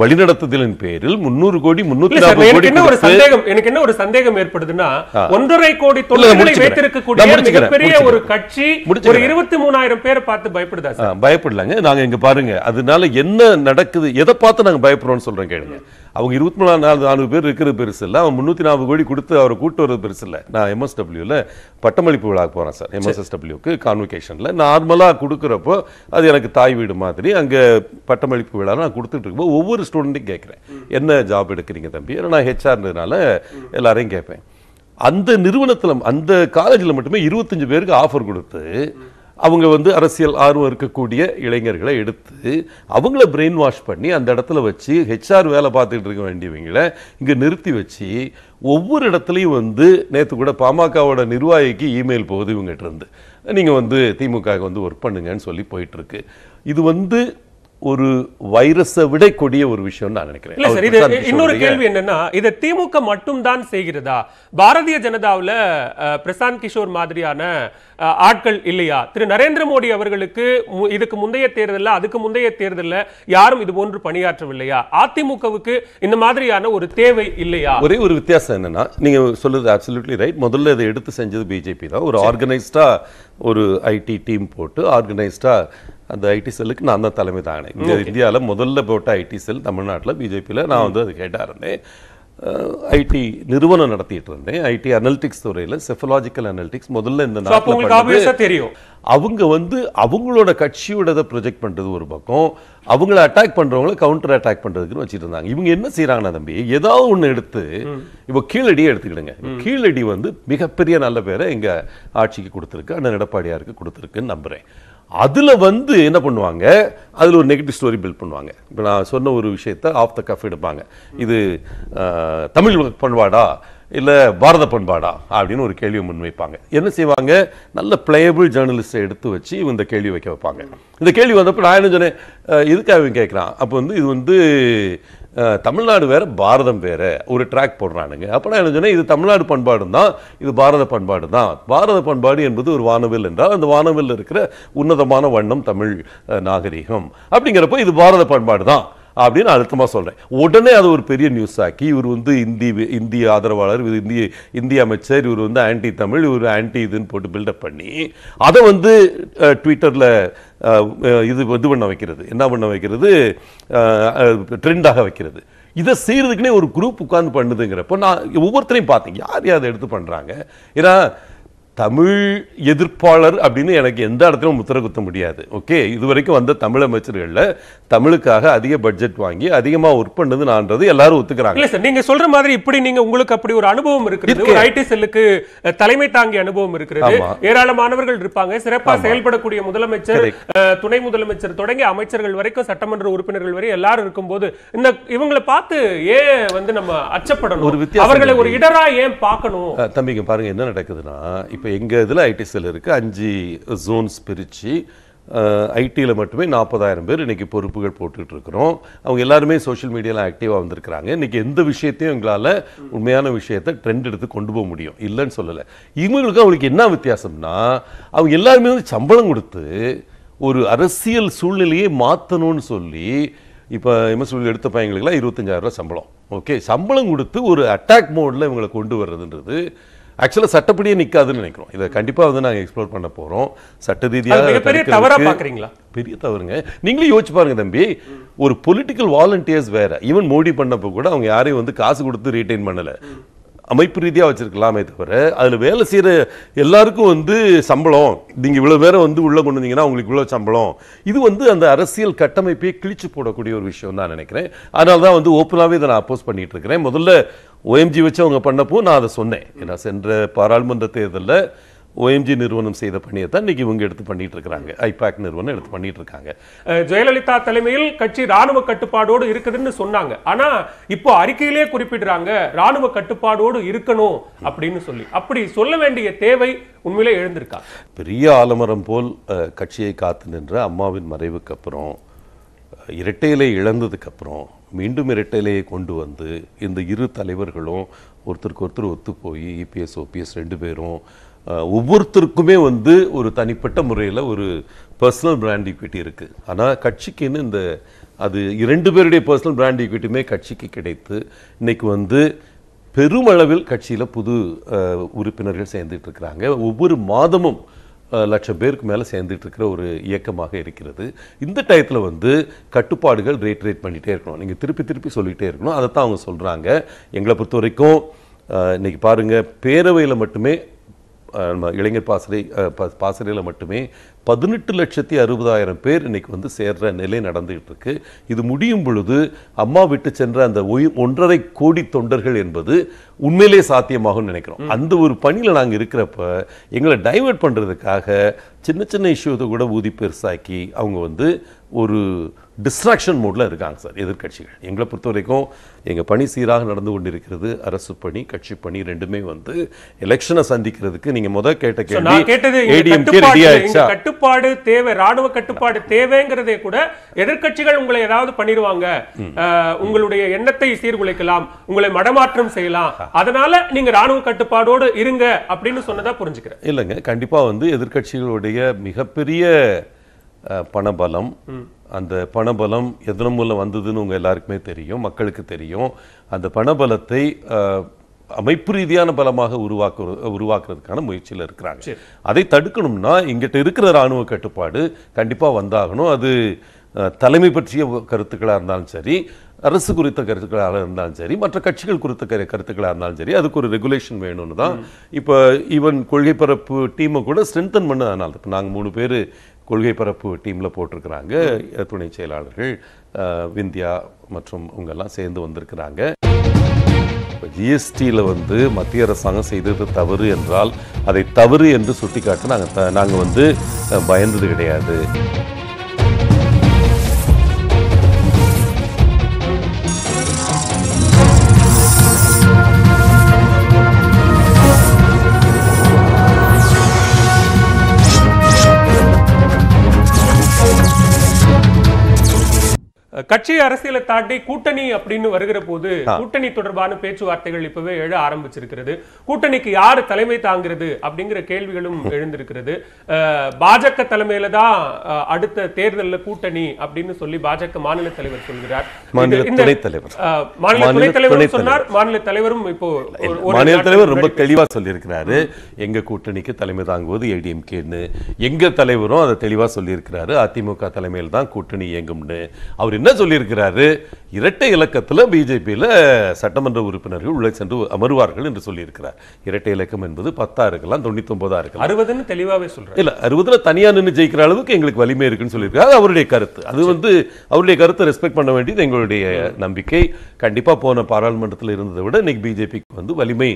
B: வழிநடத்துதலின் பேரில் முன்னூறு கோடி முன்னூத்தி கோடி ஒரு சந்தேகம்
A: எனக்கு என்ன ஒரு சந்தேகம் ஏற்படுதுன்னா ஒன்றரை கோடி தொழில்களை வைத்திருக்கக்கூடிய ஒரு கட்சி ஒரு இருபத்தி மூணாயிரம் பேரை பார்த்து பயப்படுதா
B: பயப்படலாங்க நாங்க இங்க பாருங்க அதனால என்ன நடக்குது எதை பார்த்து நாங்க பயப்படுறோம்னு சொல்றேன் கேளுங்க அவங்க இருபத்தி மூணு நாலு நானூறு பேர் இருக்கிறது பெருசு இல்லை அவன் முந்நூற்றி நாற்பது கோடி கொடுத்து அவரை கூட்டு வர பெருசு இல்லை நான் எம்எஸ்டபிள்யூவில் பட்டமளிப்பு விழா போகிறேன் சார் எம்எஸ்எஸ்டபிள்யூக்கு கான்வெகேஷனில் நார்மலாக கொடுக்குறப்போ அது எனக்கு தாய் வீடு மாதிரி அங்கே பட்டமளிப்பு விழா நான் கொடுத்துட்டு இருக்கும்போது ஒவ்வொரு ஸ்டூடெண்ட்டையும் கேட்குறேன் என்ன ஜாப் எடுக்கிறீங்க தம்பி ஏன்னா நான் ஹெச்ஆர்ன்றதுனால எல்லாரையும் கேட்பேன் அந்த நிறுவனத்தில் அந்த காலேஜில் மட்டுமே இருபத்தஞ்சு பேருக்கு ஆஃபர் கொடுத்து அவங்க வந்து அரசியல் ஆர்வம் இருக்கக்கூடிய இளைஞர்களை எடுத்து அவங்கள பிரெயின் வாஷ் பண்ணி அந்த இடத்துல வச்சு ஹெச்ஆர் வேலை பார்த்துக்கிட்டு இருக்க வேண்டியவங்களை இங்கே நிறுத்தி வச்சு ஒவ்வொரு இடத்துலையும் வந்து நேற்று கூட பாமகவோட நிர்வாகிக்கு இமெயில் போகுது இவங்ககிட்ட இருந்து நீங்கள் வந்து திமுக வந்து ஒர்க் பண்ணுங்கன்னு சொல்லி போயிட்டுருக்கு இது வந்து ஒரு வைரஸை விட கொடிய ஒரு விஷயம் நான் நினைக்கிறேன் இன்னொரு கேள்வி
A: என்னன்னா இதை திமுக மட்டும் தான் செய்கிறதா பாரதிய ஜனதாவில் பிரசாந்த் கிஷோர் மாதிரியான ஆட்கள் இல்லையா திரு நரேந்திர மோடி அவர்களுக்கு இதுக்கு முந்தைய தேர்தலில் அதுக்கு முந்தைய தேர்தலில் யாரும் இது போன்று பணியாற்றவில்லையா அதிமுகவுக்கு இந்த மாதிரியான ஒரு தேவை இல்லையா ஒரே
B: ஒரு வித்தியாசம் என்னன்னா நீங்க சொல்றது அப்சல்யூட்லி ரைட் முதல்ல இதை எடுத்து செஞ்சது பிஜேபி தான் ஒரு ஆர்கனைஸ்டா ஒரு ஐடி டீம் போட்டு ஆர்கனைஸ்டா அந்த ஐடி செல்லுக்கு நான் தான் தலைமை தாங்கினேன் இந்தியா இந்தியாவில் முதல்ல போட்ட ஐடி செல் தமிழ்நாட்டில் பிஜேபியில் நான் வந்து அது ஹெட்டாக இருந்தேன் ஐடி நிறுவனம் நடத்திட்டு இருந்தேன் ஐடி அனலிட்டிக்ஸ் துறையில் செஃபலாஜிக்கல் அனலிட்டிக்ஸ் முதல்ல இந்த தெரியும் அவங்க வந்து அவங்களோட கட்சியோட ப்ரொஜெக்ட் பண்ணுறது ஒரு பக்கம் அவங்கள அட்டாக் பண்ணுறவங்களை கவுண்டர் அட்டாக் பண்ணுறதுக்குன்னு வச்சுட்டு இருந்தாங்க இவங்க என்ன செய்கிறாங்கன்னா தம்பி ஏதாவது ஒன்று எடுத்து இப்போ கீழடியை எடுத்துக்கிடுங்க கீழடி வந்து மிகப்பெரிய நல்ல பேரை எங்கள் ஆட்சிக்கு கொடுத்துருக்கு அண்ணன் எடப்பாடியாருக்கு கொடுத்துருக்குன்னு நம்புகிறேன் அதில் வந்து என்ன பண்ணுவாங்க அதில் ஒரு நெகட்டிவ் ஸ்டோரி பில்ட் பண்ணுவாங்க இப்போ நான் சொன்ன ஒரு விஷயத்த ஆஃப் த கஃப் எடுப்பாங்க இது தமிழ் பண்பாடா இல்லை பாரத பண்பாடா அப்படின்னு ஒரு கேள்வியை முன்வைப்பாங்க என்ன செய்வாங்க நல்ல பிளேயபிள் ஜேர்னலிஸ்டை எடுத்து வச்சு இந்த கேள்வி வைக்க வைப்பாங்க இந்த கேள்வி வந்தப்போ நான் என்ன சொன்னேன் இதுக்காக கேட்குறான் அப்போ வந்து இது வந்து தமிழ்நாடு வேறு பாரதம் வேறு ஒரு ட்ராக் போடுறானுங்க அப்போனா என்ன சொன்னால் இது தமிழ்நாடு பண்பாடு தான் இது பாரத பண்பாடு தான் பாரத பண்பாடு என்பது ஒரு வானவில் என்றால் அந்த வானவில் இருக்கிற உன்னதமான வண்ணம் தமிழ் நாகரீகம் அப்படிங்கிறப்போ இது பாரத பண்பாடு தான் அப்படின்னு அழுத்தமாக சொல்கிறேன் உடனே அது ஒரு பெரிய நியூஸ் ஆக்கி இவர் வந்து இந்தி இந்திய ஆதரவாளர் இவர் இந்திய இந்திய அமைச்சர் இவர் வந்து ஆன்டி தமிழ் இவர் ஆன்டி இதுன்னு போட்டு பில்டப் பண்ணி அதை வந்து ட்விட்டரில் இது இது பண்ண வைக்கிறது என்ன பண்ண வைக்கிறது ட்ரெண்டாக வைக்கிறது இதை செய்கிறதுக்குனே ஒரு குரூப் உட்காந்து பண்ணுதுங்கிறப்போ நான் ஒவ்வொருத்தரையும் பார்த்தேன் யார் யார் அதை எடுத்து பண்ணுறாங்க ஏன்னா தமிழ் எதிர்ப்பாளர் அப்படின்னு எனக்கு எந்த இடத்துல முத்திர குத்த முடியாது ஓகே இது வரைக்கும் வந்த தமிழ் அமைச்சர்களில் தமிழுக்காக அதிக பட்ஜெட் வாங்கி அதிகமாக ஒர்க் பண்ணது நான்றது எல்லாரும் ஒத்துக்கிறாங்க
A: இல்லை சார் நீங்கள் சொல்கிற மாதிரி இப்படி நீங்கள் உங்களுக்கு அப்படி ஒரு அனுபவம் இருக்குது ஐடி செல்லுக்கு தலைமை தாங்கிய அனுபவம் இருக்கிறது ஏராளமானவர்கள் இருப்பாங்க சிறப்பாக செயல்படக்கூடிய முதலமைச்சர் துணை முதலமைச்சர் தொடங்கி அமைச்சர்கள் வரைக்கும் சட்டமன்ற உறுப்பினர்கள் வரை எல்லாரும் இருக்கும்போது இந்த இவங்களை பார்த்து ஏன் வந்து நம்ம அச்சப்படணும் ஒரு அவர்களை ஒரு இடரா ஏன் பார்க்கணும்
B: தம்பிங்க பாருங்க என்ன நடக்குதுன்னா இப்ப இப்போ எங்கள் இதில் செல் இருக்குது அஞ்சு ஜோன்ஸ் பிரித்து ஐடியில் மட்டுமே நாற்பதாயிரம் பேர் இன்றைக்கி பொறுப்புகள் போட்டுட்ருக்குறோம் அவங்க எல்லாருமே சோஷியல் மீடியாவில் ஆக்டிவாக வந்திருக்கிறாங்க இன்றைக்கி எந்த விஷயத்தையும் எங்களால் உண்மையான விஷயத்தை ட்ரெண்ட் எடுத்து கொண்டு போக முடியும் இல்லைன்னு சொல்லலை இவங்களுக்கு அவங்களுக்கு என்ன வித்தியாசம்னா அவங்க எல்லாருமே வந்து சம்பளம் கொடுத்து ஒரு அரசியல் சூழ்நிலையை மாற்றணும்னு சொல்லி இப்போ எம்எஸ்டபிள்யூ எடுத்த பையங்களுக்குலாம் இருபத்தஞ்சாயிரரூவா சம்பளம் ஓகே சம்பளம் கொடுத்து ஒரு அட்டாக் மோடில் இவங்களை கொண்டு வர்றதுன்றது ஆக்சுவலாக சட்டப்படியே நிற்காதுன்னு நினைக்கிறோம் இதை கண்டிப்பாக வந்து நாங்கள் எக்ஸ்ப்ளோர் பண்ண போகிறோம் சட்ட ரீதியாக பெரிய தவறாக பார்க்குறீங்களா பெரிய தவறுங்க நீங்களே யோசிச்சு பாருங்க தம்பி ஒரு பொலிட்டிக்கல் வாலண்டியர்ஸ் வேற ஈவன் மோடி பண்ணப்போ கூட அவங்க யாரையும் வந்து காசு கொடுத்து ரீட்டைன் பண்ணலை அமைப்பு ரீதியாக வச்சுருக்கலாமே தவிர அதில் வேலை செய்கிற எல்லாருக்கும் வந்து சம்பளம் நீங்கள் இவ்வளோ பேரை வந்து உள்ளே கொண்டு வந்தீங்கன்னா உங்களுக்கு இவ்வளோ சம்பளம் இது வந்து அந்த அரசியல் கட்டமைப்பை கிழிச்சு போடக்கூடிய ஒரு விஷயம் தான் நினைக்கிறேன் அதனால தான் வந்து ஓப்பனாகவே இதை நான் அப்போஸ் பண்ணிகிட்டு இருக்கிறேன் முதல்ல ஓஎம்ஜி வச்சு அவங்க பண்ணப்போ நான் அதை சொன்னேன் ஏன்னா சென்ற பாராளுமன்ற தேர்தலில் ஓஎம்ஜி நிறுவனம் செய்த பணியை தான் இன்றைக்கி இவங்க எடுத்து பண்ணிட்டு இருக்கிறாங்க
A: ஐபேக் நிறுவனம் எடுத்து பண்ணிட்டு இருக்காங்க ஜெயலலிதா தலைமையில் கட்சி ராணுவ கட்டுப்பாடோடு இருக்குதுன்னு சொன்னாங்க ஆனால் இப்போ அறிக்கையிலே குறிப்பிடுறாங்க ராணுவ கட்டுப்பாடோடு இருக்கணும் அப்படின்னு சொல்லி அப்படி சொல்ல வேண்டிய தேவை உண்மையிலே எழுந்திருக்கா
B: பெரிய ஆலமரம் போல் கட்சியை காத்து நின்ற அம்மாவின் மறைவுக்கு அப்புறம் இரட்டையிலை இழந்ததுக்கப்புறம் மீண்டும் இரட்டையிலையை கொண்டு வந்து இந்த இரு தலைவர்களும் ஒருத்தருக்கு ஒருத்தர் ஒத்து போய் இபிஎஸ் e ஓபிஎஸ் ரெண்டு பேரும் ஒவ்வொருத்தருக்குமே வந்து ஒரு தனிப்பட்ட முறையில் ஒரு பர்சனல் பிராண்ட் ஈக்விட்டி இருக்குது ஆனால் கட்சிக்குன்னு இந்த அது இரண்டு பேருடைய பர்சனல் பிராண்ட் ஈக்விட்டியுமே கட்சிக்கு கிடைத்து இன்றைக்கி வந்து பெருமளவில் கட்சியில் புது உறுப்பினர்கள் சேர்ந்துட்டு இருக்கிறாங்க ஒவ்வொரு மாதமும் லட்சம் பேருக்கு மேலே சேர்ந்துட்டு இருக்கிற ஒரு இயக்கமாக இருக்கிறது இந்த டயத்தில் வந்து கட்டுப்பாடுகள் ரேட் பண்ணிகிட்டே இருக்கணும் நீங்கள் திருப்பி திருப்பி சொல்லிகிட்டே இருக்கணும் அதை தான் அவங்க சொல்கிறாங்க எங்களை பொறுத்த வரைக்கும் இன்றைக்கி பாருங்கள் பேரவையில் மட்டுமே நம்ம இளைஞர் பாசறை பாசறையில் மட்டுமே பதினெட்டு லட்சத்தி அறுபதாயிரம் பேர் இன்றைக்கி வந்து சேர்கிற நிலை நடந்துகிட்டு இருக்கு இது முடியும் பொழுது அம்மா விட்டு சென்ற அந்த ஒன்றரை கோடி தொண்டர்கள் என்பது உண்மையிலே சாத்தியமாகும் நினைக்கிறோம் அந்த ஒரு பணியில் நாங்கள் இருக்கிறப்ப எங்களை டைவெர்ட் பண்ணுறதுக்காக சின்ன சின்ன இஷ்யூத்தை கூட ஊதி பெருசாக்கி அவங்க வந்து ஒரு டிஸ்ட்ராக்ஷன் மோடில் இருக்காங்க சார் எதிர்கட்சிகள் எங்களை பொறுத்த வரைக்கும் எங்கள் பணி சீராக நடந்து கொண்டிருக்கிறது அரசு பணி கட்சி பணி ரெண்டுமே வந்து எலெக்ஷனை சந்திக்கிறதுக்கு நீங்கள் முதல் கேட்ட கேள்வி கேட்டது
A: கட்டுப்பாடு தேவை ராணுவ கட்டுப்பாடு தேவைங்கிறதே கூட எதிர்கட்சிகள் உங்களை ஏதாவது பண்ணிடுவாங்க உங்களுடைய எண்ணத்தை சீர்குலைக்கலாம் உங்களை மடமாற்றம் செய்யலாம் அதனால நீங்க ராணுவ கட்டுப்பாடோடு இருங்க அப்படின்னு சொன்னதா புரிஞ்சுக்கிறேன்
B: இல்லைங்க கண்டிப்பாக வந்து எதிர்கட்சிகளுடைய மிகப்பெரிய பணபலம் அந்த பணபலம் எதன் மூலம் வந்ததுன்னு உங்கள் எல்லாருக்குமே தெரியும் மக்களுக்கு தெரியும் அந்த பணபலத்தை அமைப்பு ரீதியான பலமாக உருவாக்குற உருவாக்குறதுக்கான முயற்சியில் இருக்கிறாங்க அதை தடுக்கணும்னா இங்கிட்ட இருக்கிற இராணுவ கட்டுப்பாடு கண்டிப்பாக வந்தாகணும் அது தலைமை பற்றிய கருத்துக்களாக இருந்தாலும் சரி அரசு குறித்த கருத்துக்களாக இருந்தாலும் சரி மற்ற கட்சிகள் குறித்த கருத்துக்களாக இருந்தாலும் சரி அதுக்கு ஒரு ரெகுலேஷன் வேணும்னு தான் இப்போ ஈவன் கொள்கை பரப்பு டீமை கூட ஸ்ட்ரென்தன் பண்ண அதனால இப்போ நாங்கள் மூணு பேர் கொள்கை பரப்பு டீமில் போட்டிருக்கிறாங்க துணை செயலாளர்கள் விந்தியா மற்றும் இவங்கெல்லாம் சேர்ந்து வந்திருக்கிறாங்க இப்போ ஜிஎஸ்டியில் வந்து மத்திய அரசாங்கம் செய்தது தவறு என்றால் அதை தவறு என்று சுட்டிக்காட்ட நாங்கள் நாங்கள் வந்து பயந்தது கிடையாது
A: கட்சி அரசியலை தாண்டி கூட்டணி அப்படின்னு வருகிற போது கூட்டணி தொடர்பான பேச்சுவார்த்தைகள் இப்பவே எழ ஆரம்பிச்சிருக்கிறது கூட்டணிக்கு யாரு தலைமை தாங்கிறது அப்படிங்கிற கேள்விகளும் எழுந்திருக்கிறது பாஜக தலைமையில தான் அடுத்த தேர்தலில் கூட்டணி அப்படின்னு சொல்லி பாஜக மாநில தலைவர் சொல்கிறார் மாநில சொன்னார் மாநில தலைவரும் இப்போ மாநில தலைவர் ரொம்ப தெளிவா
B: சொல்லியிருக்கிறாரு எங்க கூட்டணிக்கு தலைமை தாங்குவது ஏடிஎம்கேன்னு எங்க தலைவரும் அதை தெளிவா சொல்லியிருக்கிறாரு அதிமுக தலைமையில் தான் கூட்டணி இயங்கும்னு அவர் என்ன என்ன சொல்லியிருக்கிறாரு இரட்டை இலக்கத்தில் பிஜேபியில் சட்டமன்ற உறுப்பினர்கள் உள்ளே சென்று அமருவார்கள் என்று சொல்லியிருக்கிறார் இரட்டை இலக்கம் என்பது பத்தாக இருக்கலாம் தொண்ணூத்தொம்பதாக இருக்கலாம் அறுபதுன்னு தெளிவாகவே சொல்கிறேன் இல்லை அறுபதில் தனியாக நின்று ஜெயிக்கிற அளவுக்கு எங்களுக்கு வலிமை இருக்குன்னு சொல்லியிருக்காரு அது அவருடைய கருத்து அது வந்து அவருடைய கருத்தை ரெஸ்பெக்ட் பண்ண வேண்டியது எங்களுடைய நம்பிக்கை கண்டிப்பாக போன பாராளுமன்றத்தில் இருந்ததை விட இன்னைக்கு பிஜேபிக்கு வந்து வலிமை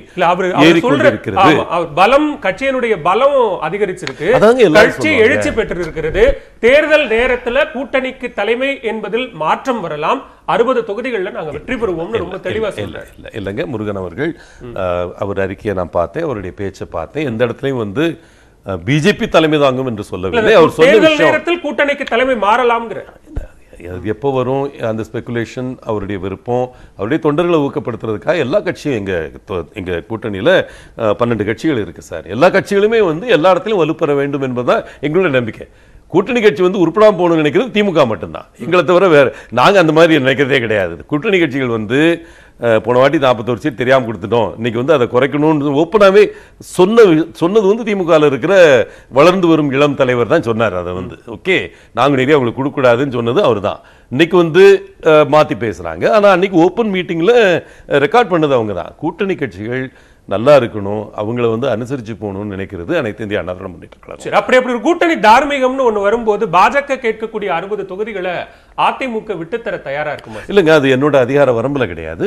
A: இருக்கிறது பலம் கட்சியினுடைய பலம் அதிகரிச்சிருக்கு கட்சி எழுச்சி பெற்றிருக்கிறது தேர்தல் நேரத்தில் கூட்டணிக்கு தலைமை என்பதில் மாற்றம் வரலாம் அறுபது தொகுதிகளில் நாங்கள் வெற்றி பெறுவோம்னு ரொம்ப தெளிவாக இல்லை
B: இல்லைங்க முருகன் அவர்கள் அவர் அறிக்கையை நான் பார்த்தேன் அவருடைய பேச்சை பார்த்தேன் எந்த இடத்துலையும் வந்து பிஜேபி தலைமை தாங்கும் என்று சொல்லவில்லை அவர்
A: நேரத்தில் கூட்டணிக்கு தலைமை மாறலாம்ங்கிற
B: அது எப்போ வரும் அந்த ஸ்பெகுலேஷன் அவருடைய விருப்பம் அவருடைய தொண்டர்களை ஊக்கப்படுத்துறதுக்காக எல்லா கட்சியும் எங்கள் எங்கள் கூட்டணியில் பன்னெண்டு கட்சிகள் இருக்குது சார் எல்லா கட்சிகளுமே வந்து எல்லா இடத்துலையும் வலுப்பெற வேண்டும் என்பதுதான் எங்களுடைய நம்பிக்கை கூட்டணி கட்சி வந்து உருப்படாமல் போகணும்னு நினைக்கிறது திமுக மட்டும்தான் எங்களை தவிர வேறு நாங்கள் அந்த மாதிரி நினைக்கிறதே கிடையாது கூட்டணி கட்சிகள் வந்து போன வாட்டி நாற்பத்தொரு சீட் தெரியாமல் கொடுத்துட்டோம் இன்றைக்கி வந்து அதை குறைக்கணும்னு ஓப்பனாகவே சொன்ன சொன்னது வந்து திமுகவில் இருக்கிற வளர்ந்து வரும் இளம் தலைவர் தான் சொன்னார் அதை வந்து ஓகே நாங்கள் நிறைய அவங்களுக்கு கொடுக்கூடாதுன்னு சொன்னது அவர் தான் இன்றைக்கி வந்து மாற்றி பேசுகிறாங்க ஆனால் அன்றைக்கி ஓப்பன் மீட்டிங்கில் ரெக்கார்ட் பண்ணது அவங்க தான் கூட்டணி கட்சிகள் நல்லா இருக்கணும் அவங்கள வந்து அனுசரித்து போகணும்னு நினைக்கிறது அனைத்து இந்திய அண்ணா முன்னேற்ற கழகம்
A: சரி அப்படி அப்படி ஒரு கூட்டணி தார்மீகம்னு ஒன்று வரும்போது பாஜக கேட்கக்கூடிய அறுபது தொகுதிகளை அதிமுக விட்டுத்தர தயாராக இருக்குமா
B: இல்லைங்க அது என்னோட அதிகார வரம்பில் கிடையாது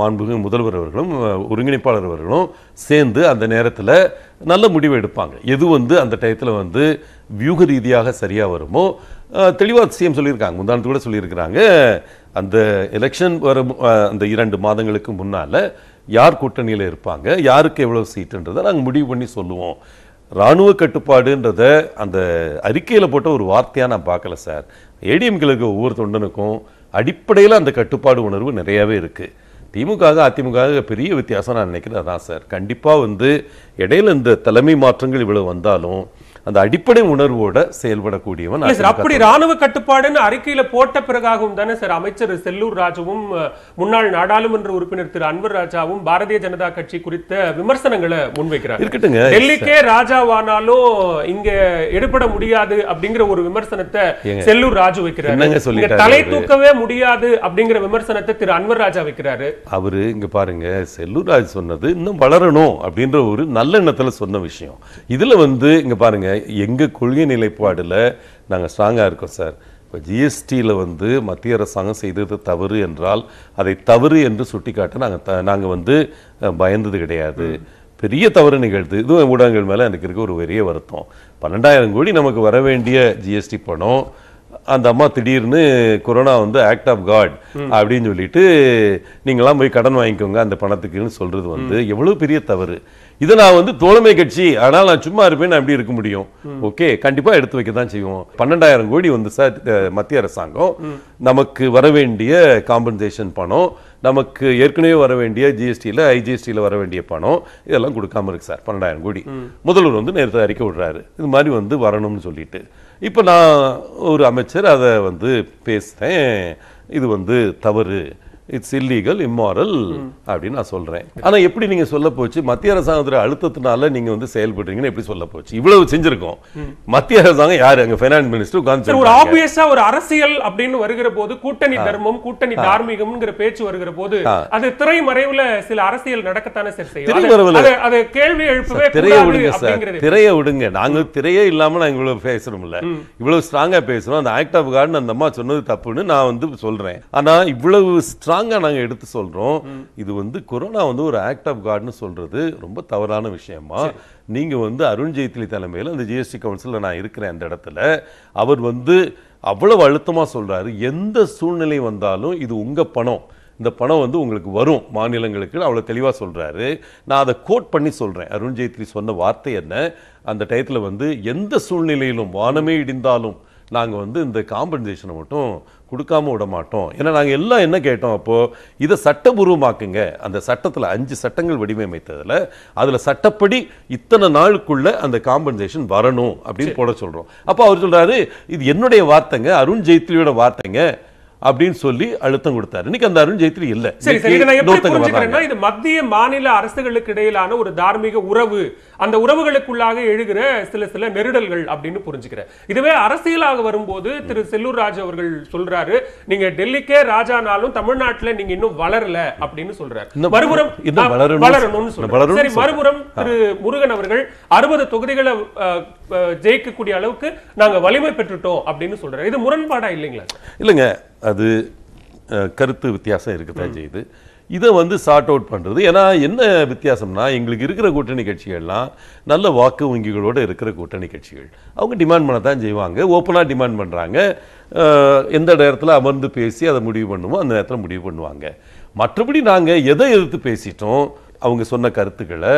B: மாண்புமிகு முதல்வர் அவர்களும் ஒருங்கிணைப்பாளர் அவர்களும் சேர்ந்து அந்த நேரத்தில் நல்ல முடிவு எடுப்பாங்க எது வந்து அந்த டயத்தில் வந்து வியூக ரீதியாக சரியாக வருமோ தெளிவாக சிஎம் சொல்லியிருக்காங்க முந்தானத்து கூட சொல்லியிருக்கிறாங்க அந்த எலெக்ஷன் வரும் அந்த இரண்டு மாதங்களுக்கு முன்னால் யார் கூட்டணியில் இருப்பாங்க யாருக்கு எவ்வளோ சீட்டுன்றதை நாங்கள் முடிவு பண்ணி சொல்லுவோம் இராணுவ கட்டுப்பாடுன்றத அந்த அறிக்கையில் போட்ட ஒரு வார்த்தையாக நான் பார்க்கல சார் ஏடிஎம்களுக்கு ஒவ்வொரு தொண்டனுக்கும் அடிப்படையில் அந்த கட்டுப்பாடு உணர்வு நிறையாவே இருக்குது திமுக அதிமுக பெரிய வித்தியாசம் நான் நினைக்கிறேன் அதான் சார் கண்டிப்பாக வந்து இடையில இந்த தலைமை மாற்றங்கள் இவ்வளோ வந்தாலும் அந்த அடிப்படை உணர்வோட செயல்படக்கூடியவன் அப்படி ராணுவ
A: கட்டுப்பாடுன்னு அறிக்கையில போட்ட பிறகாகவும் தானே சார் அமைச்சர் செல்லூர் ராஜுவும் முன்னாள் நாடாளுமன்ற உறுப்பினர் திரு அன்வர் ராஜாவும் பாரதிய ஜனதா கட்சி குறித்த விமர்சனங்களை முன்வைக்கிறார் இருக்கட்டுங்க டெல்லிக்கே ராஜாவானாலும் இங்க எடுபட முடியாது அப்படிங்கிற ஒரு விமர்சனத்தை செல்லூர் ராஜு வைக்கிறாரு தலை தூக்கவே முடியாது அப்படிங்கிற விமர்சனத்தை திரு அன்வர் ராஜா வைக்கிறாரு
B: அவரு இங்க பாருங்க செல்லூர் ராஜ் சொன்னது இன்னும் வளரணும் அப்படின்ற ஒரு நல்ல எண்ணத்துல சொன்ன விஷயம் இதுல வந்து இங்க பாருங்க எங்கள் கொள்கை நிலைப்பாடில் நாங்கள் ஸ்ட்ராங்காக இருக்கோம் சார் இப்போ ஜிஎஸ்டியில் வந்து மத்திய அரசாங்கம் செய்தது தவறு என்றால் அதை தவறு என்று சுட்டிக்காட்ட நாங்கள் த நாங்கள் வந்து பயந்தது கிடையாது பெரிய தவறு நிகழ்த்து இதுவும் ஊடகங்கள் மேலே எனக்கு இருக்க ஒரு பெரிய வருத்தம் பன்னெண்டாயிரம் கோடி நமக்கு வர வேண்டிய ஜிஎஸ்டி பணம் அந்த அம்மா திடீர்னு கொரோனா வந்து ஆக்ட் ஆஃப் காட் அப்படின்னு சொல்லிட்டு நீங்களாம் போய் கடன் வாங்கிக்கோங்க அந்த பணத்துக்குன்னு சொல்கிறது வந்து எவ்வளோ பெரிய தவறு இதை நான் வந்து தோழமை கட்சி ஆனால் நான் சும்மா இருப்பேன் நான் எப்படி இருக்க முடியும் ஓகே கண்டிப்பாக எடுத்து வைக்க தான் செய்வோம் பன்னெண்டாயிரம் கோடி வந்து சார் மத்திய அரசாங்கம் நமக்கு வர வேண்டிய காம்பன்சேஷன் பணம் நமக்கு ஏற்கனவே வர வேண்டிய ஜிஎஸ்டியில் ஐஜிஎஸ்டியில் வர வேண்டிய பணம் இதெல்லாம் கொடுக்காம இருக்கு சார் பன்னெண்டாயிரம் கோடி முதல்வர் வந்து நேரத்தை அறிக்கை விடுறாரு இது மாதிரி வந்து வரணும்னு சொல்லிட்டு இப்போ நான் ஒரு அமைச்சர் அதை வந்து பேசுகிறேன் இது வந்து தவறு இட்ஸ் இல்லீகல் இம்மாரல் அப்படின்னு நான் சொல்றேன் ஆனா எப்படி நீங்க சொல்ல போச்சு மத்திய அரசாங்கத்துல அழுத்தத்தினால நீங்க வந்து செயல்படுறீங்கன்னு எப்படி சொல்ல போச்சு இவ்வளவு செஞ்சிருக்கோம் மத்திய அரசாங்கம் யாரு அங்க பைனான்ஸ் மினிஸ்டர் உட்கார்ந்து ஒரு ஆபியஸா
A: ஒரு அரசியல் அப்படின்னு வருகிற போது கூட்டணி தர்மம் கூட்டணி தார்மீகம் பேச்சு வருகிற போது அது திரை மறைவுல சில அரசியல் நடக்கத்தானே சார் செய்யும் அது கேள்வி எழுப்பவே திரைய விடுங்க சார்
B: திரையை விடுங்க நாங்க திரையே இல்லாமல் நாங்கள் இவ்வளோ பேசுகிறோம்ல இவ்வளவு ஸ்ட்ராங்கா பேசுறோம் அந்த ஆக்ட் ஆஃப் கார்டு அந்த அம்மா சொன்னது தப்புன்னு நான் வந்து சொல்றேன் ஆனா இவ்வளவு ஸ்ட்ராங் தாங்க நாங்கள் எடுத்து சொல்கிறோம் இது வந்து கொரோனா வந்து ஒரு ஆக்ட் ஆஃப் காட்னு சொல்கிறது ரொம்ப தவறான விஷயமா நீங்கள் வந்து அருண் தலைமையில் அந்த ஜிஎஸ்டி கவுன்சிலில் நான் இருக்கிறேன் அந்த இடத்துல அவர் வந்து அவ்வளவு அழுத்தமாக சொல்கிறாரு எந்த சூழ்நிலை வந்தாலும் இது உங்கள் பணம் இந்த பணம் வந்து உங்களுக்கு வரும் மாநிலங்களுக்கு அவ்வளோ தெளிவாக சொல்கிறாரு நான் அதை கோட் பண்ணி சொல்கிறேன் அருண் சொன்ன வார்த்தை என்ன அந்த டயத்தில் வந்து எந்த சூழ்நிலையிலும் வானமே இடிந்தாலும் நாங்கள் வந்து இந்த காம்பன்சேஷனை மட்டும் கொடுக்காம விட மாட்டோம் ஏன்னா நாங்கள் எல்லாம் என்ன கேட்டோம் அப்போது இதை சட்டபூர்வமாக்குங்க அந்த சட்டத்தில் அஞ்சு சட்டங்கள் வடிவமைத்ததில் அதில் சட்டப்படி இத்தனை நாளுக்குள்ளே அந்த காம்பன்சேஷன் வரணும் அப்படின்னு போட சொல்கிறோம் அப்போ அவர் சொல்கிறாரு இது என்னுடைய வார்த்தைங்க அருண் ஜெய்ட்லியோட வார்த்தைங்க அப்படின்னு சொல்லி அழுத்தம் கொடுத்தார் இன்னைக்கு அந்த அருண் ஜெய்ட்லி இல்ல சரி சரி எப்படி
A: இது மத்திய மாநில அரசுகளுக்கு இடையிலான ஒரு தார்மீக உறவு அந்த உறவுகளுக்குள்ளாக எழுகிற சில சில நெருடல்கள் அப்படின்னு புரிஞ்சுக்கிறேன் இதுவே அரசியலாக வரும்போது திரு செல்லூர் ராஜ் அவர்கள் சொல்றாரு நீங்க டெல்லிக்கே ராஜானாலும் தமிழ்நாட்டுல நீங்க இன்னும் வளரல அப்படின்னு சொல்றாரு மறுபுறம் வளரணும்னு சரி மறுபுறம் திரு முருகன் அவர்கள் அறுபது தொகுதிகளை ஜெயிக்கக்கூடிய அளவுக்கு நாங்க வலிமை பெற்றுட்டோம் அப்படின்னு சொல்றாரு இது முரண்பாடா இல்லைங்களா
B: இல்லைங்க அது கருத்து வித்தியாசம் தான் செய்யுது இதை வந்து சார்ட் அவுட் பண்ணுறது ஏன்னா என்ன வித்தியாசம்னா எங்களுக்கு இருக்கிற கூட்டணி கட்சிகள்லாம் நல்ல வாக்கு வங்கிகளோடு இருக்கிற கூட்டணி கட்சிகள் அவங்க டிமாண்ட் பண்ண தான் செய்வாங்க ஓப்பனாக டிமாண்ட் பண்ணுறாங்க எந்த நேரத்தில் அமர்ந்து பேசி அதை முடிவு பண்ணுமோ அந்த நேரத்தில் முடிவு பண்ணுவாங்க மற்றபடி நாங்கள் எதை எதிர்த்து பேசிட்டோம் அவங்க சொன்ன கருத்துக்களை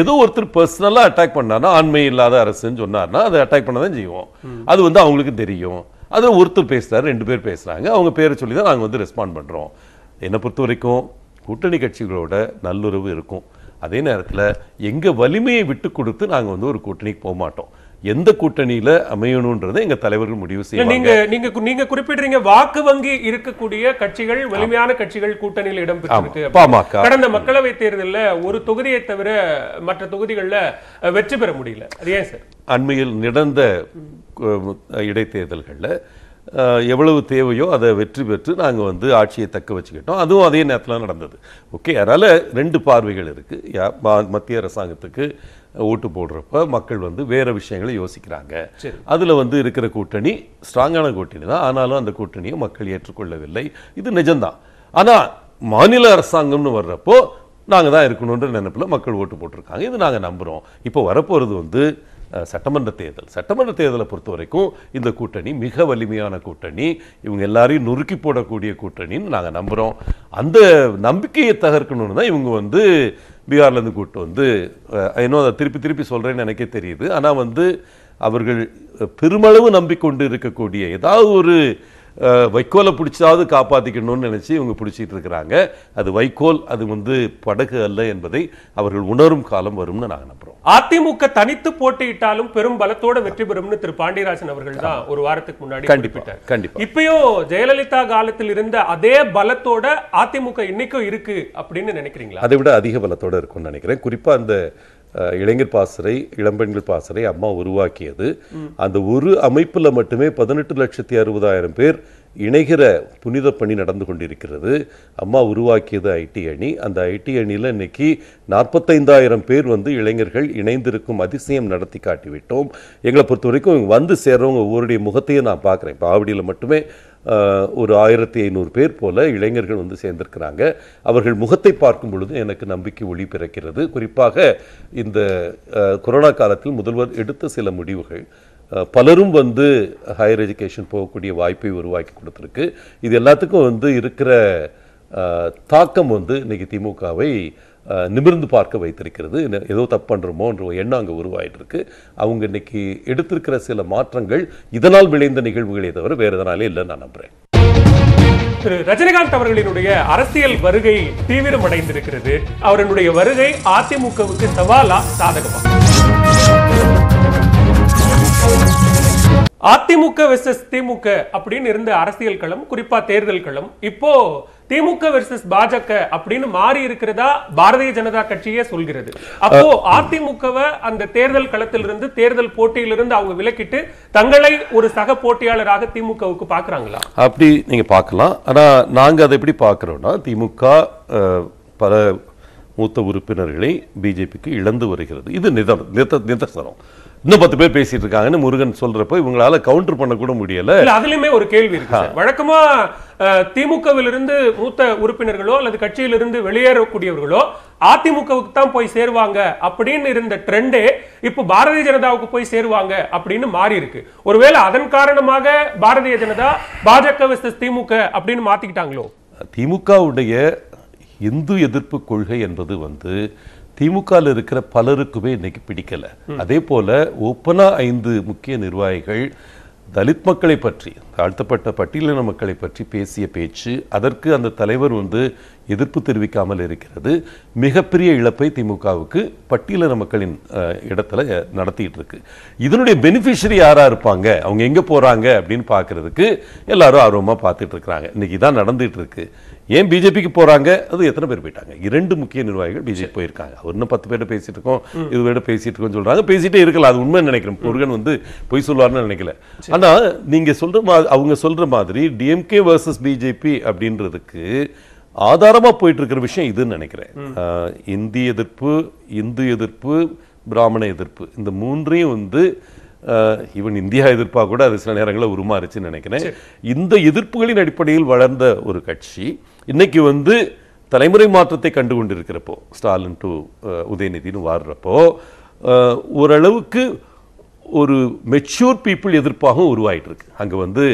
B: ஏதோ ஒருத்தர் பர்சனலாக அட்டாக் பண்ணாருன்னா ஆண்மை இல்லாத அரசுன்னு சொன்னார்னா அதை அட்டாக் பண்ண தான் செய்வோம் அது வந்து அவங்களுக்கு தெரியும் அதில் ஒருத்தர் பேசுகிறார் ரெண்டு பேர் பேசுகிறாங்க அவங்க பேரை சொல்லி தான் நாங்கள் வந்து ரெஸ்பாண்ட் பண்ணுறோம் என்னை பொறுத்த வரைக்கும் கூட்டணி கட்சிகளோட நல்லுறவு இருக்கும் அதே நேரத்தில் எங்கள் வலிமையை விட்டு கொடுத்து நாங்கள் வந்து ஒரு கூட்டணிக்கு போக மாட்டோம் எந்த கூட்டணியில அமையணும்ன்றதை எங்க தலைவர்கள் முடிவு செய்ய நீங்க
A: நீங்க நீங்க குறிப்பிடுறீங்க வாக்கு வங்கி இருக்கக்கூடிய கட்சிகள் வலிமையான கட்சிகள் கூட்டணியில் இடம் பெற்றிருக்கு கடந்த மக்களவை தேர்தலில் ஒரு தொகுதியை தவிர மற்ற தொகுதிகளில் வெற்றி பெற முடியல அது ஏன் சார்
B: அண்மையில் நடந்த இடைத்தேர்தல்களில் எவ்வளவு தேவையோ அதை வெற்றி பெற்று நாங்கள் வந்து ஆட்சியை தக்க வச்சுக்கிட்டோம் அதுவும் அதே நேரத்தில் நடந்தது ஓகே அதனால் ரெண்டு பார்வைகள் இருக்குது மத்திய அரசாங்கத்துக்கு ஓட்டு போடுறப்ப மக்கள் வந்து வேறு விஷயங்களை யோசிக்கிறாங்க அதில் வந்து இருக்கிற கூட்டணி ஸ்ட்ராங்கான கூட்டணி தான் ஆனாலும் அந்த கூட்டணியை மக்கள் ஏற்றுக்கொள்ளவில்லை இது நிஜம்தான் ஆனால் மாநில அரசாங்கம்னு வர்றப்போ நாங்கள் தான் இருக்கணுன்ற நினைப்பில் மக்கள் ஓட்டு போட்டிருக்காங்க இது நாங்கள் நம்புகிறோம் இப்போ வரப்போகிறது வந்து சட்டமன்ற தேர்தல் சட்டமன்ற தேர்தலை பொறுத்த வரைக்கும் இந்த கூட்டணி மிக வலிமையான கூட்டணி இவங்க எல்லாரையும் நொறுக்கி போடக்கூடிய கூட்டணின்னு நாங்கள் நம்புகிறோம் அந்த நம்பிக்கையை தகர்க்கணும்னு தான் இவங்க வந்து பீகார்லேருந்து கூட்டு வந்து இன்னும் திருப்பி திருப்பி சொல்கிறேன்னு எனக்கே தெரியுது ஆனால் வந்து அவர்கள் பெருமளவு நம்பிக்கொண்டு இருக்கக்கூடிய ஏதாவது ஒரு வைக்கோலை பிடிச்சாவது காப்பாற்றிக்கணும்னு நினச்சி இவங்க பிடிச்சிட்டு இருக்கிறாங்க அது வைக்கோல் அது வந்து படகு அல்ல என்பதை அவர்கள் உணரும் காலம் வரும்னு நாங்கள் நம்புகிறோம்
A: அதிமுக தனித்து போட்டியிட்டாலும் பெரும் பலத்தோட வெற்றி பெறும்னு திரு பாண்டியராஜன் அவர்கள் தான் ஒரு வாரத்துக்கு முன்னாடி கண்டிப்பாக கண்டிப்பாக இப்பயும் ஜெயலலிதா காலத்தில் இருந்த அதே பலத்தோட அதிமுக இன்னைக்கும் இருக்கு அப்படின்னு நினைக்கிறீங்களா அதை
B: விட அதிக பலத்தோட இருக்கும்னு நினைக்கிறேன் குறிப்பாக அந்த இளைஞர் பாசறை இளம்பெண்கள் பாசறை அம்மா உருவாக்கியது அந்த ஒரு அமைப்பில் மட்டுமே பதினெட்டு லட்சத்தி அறுபதாயிரம் பேர் இணைகிற புனித பணி நடந்து கொண்டிருக்கிறது அம்மா உருவாக்கியது ஐடி அணி அந்த ஐடி அணியில் இன்னைக்கு நாற்பத்தைந்தாயிரம் பேர் வந்து இளைஞர்கள் இணைந்திருக்கும் அதிசயம் நடத்தி காட்டிவிட்டோம் எங்களை பொறுத்த வரைக்கும் வந்து சேர்றவங்க ஒவ்வொருடைய முகத்தையும் நான் பார்க்குறேன் இப்போ ஆவடியில் மட்டுமே ஒரு ஆயிரத்தி ஐநூறு பேர் போல இளைஞர்கள் வந்து சேர்ந்திருக்கிறாங்க அவர்கள் முகத்தை பார்க்கும் பொழுது எனக்கு நம்பிக்கை ஒளி பிறக்கிறது குறிப்பாக இந்த கொரோனா காலத்தில் முதல்வர் எடுத்த சில முடிவுகள் பலரும் வந்து ஹையர் எஜுகேஷன் போகக்கூடிய வாய்ப்பை உருவாக்கி கொடுத்துருக்கு இது எல்லாத்துக்கும் வந்து இருக்கிற தாக்கம் வந்து இன்றைக்கி திமுகவை நிமிர்ந்து பார்க்க வைத்திருக்கிறது ஏதோ தப்பு பண்ணுறோமோன்ற ஒரு எண்ணம் அங்கே உருவாகிட்டு அவங்க இன்னைக்கு எடுத்திருக்கிற சில மாற்றங்கள் இதனால் விளைந்த நிகழ்வுகளே தவிர வேறு எதனாலே இல்லைன்னு நான் நம்புகிறேன்
A: திரு ரஜினிகாந்த் அவர்களினுடைய அரசியல் வருகை தீவிரமடைந்திருக்கிறது அவர்களுடைய வருகை அதிமுகவுக்கு சவாலா சாதகமாக அதிமுக வெர்சஸ் திமுக அப்படின்னு இருந்த அரசியல் களம் குறிப்பா தேர்தல் களம் இப்போ திமுக வெர்சஸ் பாஜக அப்படின்னு மாறி இருக்கிறதா பாரதிய ஜனதா கட்சியே சொல்கிறது அப்போ அதிமுகவை அந்த தேர்தல் களத்திலிருந்து தேர்தல் போட்டியிலிருந்து அவங்க விலக்கிட்டு தங்களை ஒரு சக போட்டியாளராக திமுகவுக்கு பாக்குறாங்களா
B: அப்படி நீங்க பார்க்கலாம் ஆனா நாங்க அதை எப்படி பாக்குறோம்னா திமுக பல மூத்த உறுப்பினர்களை பிஜேபிக்கு இழந்து வருகிறது இது நிதம் நிதர்சனம் இன்னும் பத்து பேர் பேசிட்டு இருக்காங்கன்னு முருகன் சொல்றப்போ இவங்களால கவுண்டர் பண்ண கூட முடியல
A: அதுலயுமே ஒரு கேள்வி இருக்கு வழக்கமா திமுகவிலிருந்து மூத்த உறுப்பினர்களோ அல்லது கட்சியிலிருந்து வெளியேறக்கூடியவர்களோ அதிமுகவுக்கு தான் போய் சேருவாங்க அப்படின்னு இருந்த ட்ரெண்டே இப்போ பாரதிய ஜனதாவுக்கு போய் சேருவாங்க அப்படின்னு மாறி இருக்கு ஒருவேளை அதன் காரணமாக பாரதிய ஜனதா பாஜக திமுக அப்படின்னு மாத்திக்கிட்டாங்களோ
B: திமுகவுடைய இந்து எதிர்ப்பு கொள்கை என்பது வந்து திமுகவில் இருக்கிற பலருக்குமே இன்னைக்கு பிடிக்கலை அதே போல் ஒப்பனா ஐந்து முக்கிய நிர்வாகிகள் தலித் மக்களை பற்றி தாழ்த்தப்பட்ட பட்டியலின மக்களை பற்றி பேசிய பேச்சு அதற்கு அந்த தலைவர் வந்து எதிர்ப்பு தெரிவிக்காமல் இருக்கிறது மிகப்பெரிய இழப்பை திமுகவுக்கு பட்டியலின மக்களின் இடத்துல நடத்திட்டு இருக்கு இதனுடைய பெனிஃபிஷரி யாராக இருப்பாங்க அவங்க எங்கே போகிறாங்க அப்படின்னு பாக்குறதுக்கு எல்லாரும் ஆர்வமாக பார்த்துட்டு இருக்கிறாங்க இன்னைக்கு தான் நடந்துட்டு இருக்கு ஏன் பிஜேபிக்கு போறாங்க அது எத்தனை பேர் போயிட்டாங்க இரண்டு முக்கிய நிர்வாகிகள் பிஜேபி போயிருக்காங்க அவர் இன்னும் பத்து பேர்ட்ட பேசிட்டு இருக்கோம் இது பேர்ட்ட பேசிட்டு இருக்கோம்னு சொல்றாங்க பேசிட்டே இருக்கலாம் அது உண்மை நினைக்கிறேன் முருகன் வந்து பொய் சொல்லுவார்னு நினைக்கல ஆனா நீங்க சொல்ற மாதிரி அவங்க சொல்ற மாதிரி டிஎம்கே வர்சஸ் பிஜேபி அப்படின்றதுக்கு ஆதாரமா போயிட்டு இருக்கிற விஷயம் இதுன்னு நினைக்கிறேன் இந்தி எதிர்ப்பு இந்து எதிர்ப்பு பிராமண எதிர்ப்பு இந்த மூன்றையும் வந்து ஈவன் இந்தியா எதிர்ப்பாக கூட அது சில நேரங்களில் உருமாறுச்சுன்னு நினைக்கிறேன் இந்த எதிர்ப்புகளின் அடிப்படையில் வளர்ந்த ஒரு கட்சி இன்னைக்கு வந்து தலைமுறை மாற்றத்தை கண்டு கொண்டிருக்கிறப்போ ஸ்டாலின் டு உதயநிதினு வாடுறப்போ ஓரளவுக்கு ஒரு மெச்சூர் பீப்புள் எதிர்ப்பாகவும் உருவாகிட்டு இருக்கு அங்கே வந்து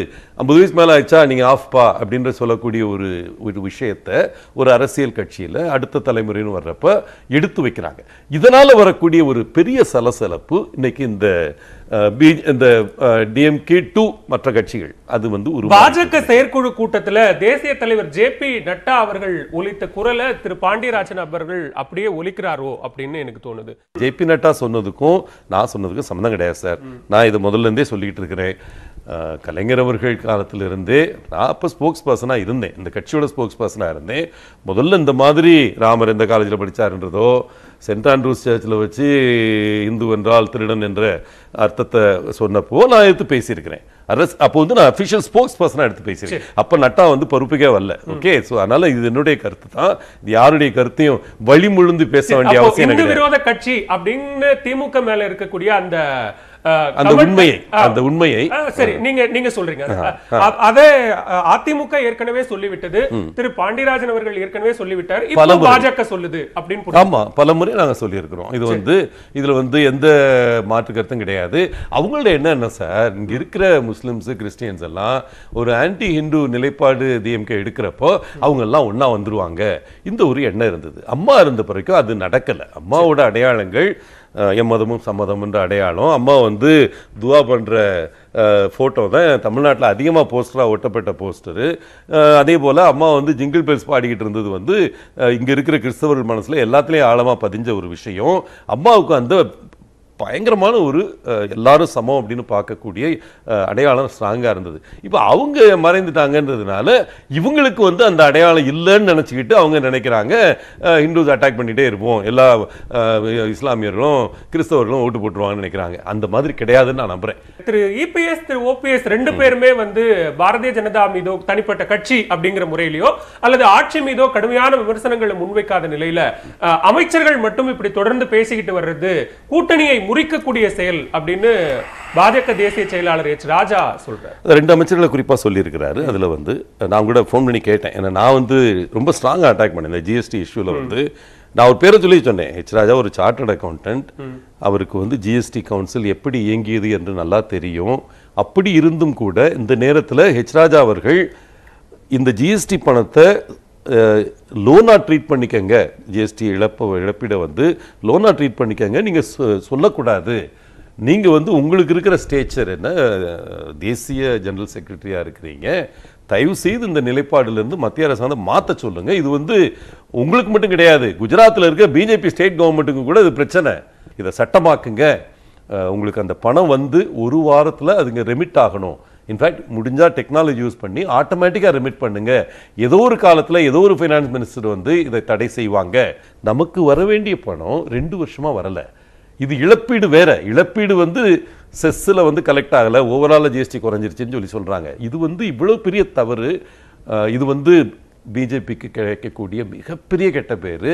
B: ஐம்பது வயசு மேலே ஆயிடுச்சா நீங்கள் ஆஃப்பா அப்படின்ற சொல்லக்கூடிய ஒரு ஒரு விஷயத்தை ஒரு அரசியல் கட்சியில் அடுத்த தலைமுறைன்னு வர்றப்ப எடுத்து வைக்கிறாங்க இதனால் வரக்கூடிய ஒரு பெரிய சலசலப்பு இன்னைக்கு இந்த இந்த டிஎம்கே டூ மற்ற கட்சிகள் அது வந்து ஒரு
A: பாஜக செயற்குழு கூட்டத்தில் தேசிய தலைவர் ஜே பி நட்டா அவர்கள் ஒலித்த குரலை திரு பாண்டியராஜன் அவர்கள் அப்படியே ஒலிக்கிறாரோ அப்படின்னு எனக்கு தோணுது
B: ஜே பி நட்டா சொன்னதுக்கும் நான் சொன்னதுக்கும் சம்மந்தம் கிடையாது சார் நான் இது முதல்ல இருந்தே சொல்லிக்கிட்டு இருக்கிறேன் கலைஞர் அவர்கள் காலத்திலிருந்தே நான் அப்போ ஸ்போக்ஸ் பர்சனாக இருந்தேன் இந்த கட்சியோட ஸ்போக்ஸ் பர்சனாக இருந்தேன் முதல்ல இந்த மாதிரி ராமர் எந்த காலேஜில் படித்தாருன்றதோ சென்ட் ஆண்ட்ரூஸ் சர்ச்சில் வச்சு இந்து என்றால் திருடன் என்ற அர்த்தத்தை சொன்னப்போ நான் எடுத்து பேசியிருக்கிறேன் அரஸ் அப்போ வந்து நான் அஃபிஷியல் ஸ்போக்ஸ் பர்சனாக எடுத்து பேசியிருக்கேன் அப்போ நட்டா வந்து பொறுப்புக்கே வரல ஓகே ஸோ அதனால் இது என்னுடைய கருத்து தான் யாருடைய கருத்தையும் வழிமுழுந்து பேச வேண்டிய அவசியம் விரோத
A: கட்சி அப்படின்னு திமுக மேலே இருக்கக்கூடிய அந்த அந்த உண்மையை அந்த உண்மையை சரி நீங்க நீங்க சொல்றீங்க அதே அதிமுக ஏற்கனவே சொல்லிவிட்டது திரு பாண்டியராஜன் அவர்கள் ஏற்கனவே சொல்லிவிட்டார் இப்போ பாஜக சொல்லுது அப்படின்னு ஆமா
B: பல முறை நாங்க சொல்லி இருக்கிறோம் இது வந்து இதுல வந்து எந்த மாற்று கருத்தும் கிடையாது அவங்களோட என்ன சார் இங்க இருக்கிற முஸ்லிம்ஸ் கிறிஸ்டியன்ஸ் எல்லாம் ஒரு ஆன்டி ஹிந்து நிலைப்பாடு டிஎம்கே எடுக்கிறப்போ அவங்க எல்லாம் ஒன்னா வந்துருவாங்க இந்த ஒரு எண்ணம் இருந்தது அம்மா இருந்த பிறகு அது நடக்கல அம்மாவோட அடையாளங்கள் எம்மதமும் சம்மதம்ன்ற அடையாளம் அம்மா வந்து துவா பண்ணுற ஃபோட்டோ தான் தமிழ்நாட்டில் அதிகமாக போஸ்டராக ஒட்டப்பட்ட போஸ்டரு அதே போல் அம்மா வந்து ஜிங்கிள் பெல்ஸ் பாடிக்கிட்டு இருந்தது வந்து இங்கே இருக்கிற கிறிஸ்தவர்கள் மனசில் எல்லாத்துலேயும் ஆழமாக பதிஞ்ச ஒரு விஷயம் அம்மாவுக்கு அந்த பயங்கரமான ஒரு எல்லாரும் சமம் அப்படின்னு பார்க்கக்கூடிய அடையாளம் ஸ்ட்ராங்காக இருந்தது இப்போ அவங்க மறைந்துட்டாங்கன்றதுனால இவங்களுக்கு வந்து அந்த அடையாளம் இல்லைன்னு நினச்சிக்கிட்டு அவங்க நினைக்கிறாங்க ஹிந்துஸ் அட்டாக் பண்ணிகிட்டே இருப்போம் எல்லா இஸ்லாமியர்களும் கிறிஸ்தவர்களும் ஓட்டு போட்டுருவாங்கன்னு நினைக்கிறாங்க அந்த மாதிரி கிடையாதுன்னு நான் நம்புகிறேன்
A: திரு இபிஎஸ் திரு ஓபிஎஸ் ரெண்டு பேருமே வந்து பாரதிய ஜனதா மீதோ தனிப்பட்ட கட்சி அப்படிங்கிற முறையிலையோ அல்லது ஆட்சி மீதோ கடுமையான விமர்சனங்களை முன்வைக்காத நிலையில் அமைச்சர்கள் மட்டும் இப்படி தொடர்ந்து பேசிக்கிட்டு வர்றது கூட்டணியை முறிக்கக்கூடிய செயல் அப்படின்னு பாஜக தேசிய செயலாளர் எச் ராஜா சொல்றாரு
B: ரெண்டு அமைச்சர்களை குறிப்பாக சொல்லியிருக்கிறாரு அதில் வந்து நான் கூட ஃபோன் பண்ணி கேட்டேன் ஏன்னா நான் வந்து ரொம்ப ஸ்ட்ராங்காக அட்டாக் பண்ணேன் இந்த ஜிஎஸ்டி இஷ்யூவில் வந்து நான் ஒரு பேரை சொல்லி சொன்னேன் ஹெச் ராஜா ஒரு சார்ட்டர்ட் அக்கௌண்டன்ட் அவருக்கு வந்து ஜிஎஸ்டி கவுன்சில் எப்படி இயங்கியது என்று நல்லா தெரியும் அப்படி இருந்தும் கூட இந்த நேரத்தில் ஹெச் ராஜா அவர்கள் இந்த ஜிஎஸ்டி பணத்தை லோனாக ட்ரீட் பண்ணிக்கங்க ஜிஎஸ்டி இழப்பை இழப்பீடை வந்து லோனாக ட்ரீட் பண்ணிக்கங்க நீங்கள் சொல்லக்கூடாது நீங்கள் வந்து உங்களுக்கு இருக்கிற ஸ்டேச்சர் என்ன தேசிய ஜெனரல் செக்ரட்டரியாக இருக்கிறீங்க தயவு செய்து இந்த நிலைப்பாடுலேருந்து மத்திய அரசாங்கம் மாற்ற சொல்லுங்கள் இது வந்து உங்களுக்கு மட்டும் கிடையாது குஜராத்தில் இருக்க பிஜேபி ஸ்டேட் கவர்மெண்ட்டுக்கு கூட இது பிரச்சனை இதை சட்டமாக்குங்க உங்களுக்கு அந்த பணம் வந்து ஒரு வாரத்தில் அதுங்க ரெமிட் ஆகணும் இன்ஃபேக்ட் முடிஞ்சால் டெக்னாலஜி யூஸ் பண்ணி ஆட்டோமேட்டிக்காக ரிமிட் பண்ணுங்கள் ஏதோ ஒரு காலத்தில் ஏதோ ஒரு ஃபைனான்ஸ் மினிஸ்டர் வந்து இதை தடை செய்வாங்க நமக்கு வர வேண்டிய பணம் ரெண்டு வருஷமாக வரலை இது இழப்பீடு வேற இழப்பீடு வந்து செஸ்ஸில் வந்து கலெக்ட் ஆகலை ஓவராலாக ஜிஎஸ்டி குறைஞ்சிருச்சுன்னு சொல்லி சொல்கிறாங்க இது வந்து இவ்வளோ பெரிய தவறு இது வந்து பிஜேபிக்கு கிடைக்கக்கூடிய மிகப்பெரிய கெட்ட பேர்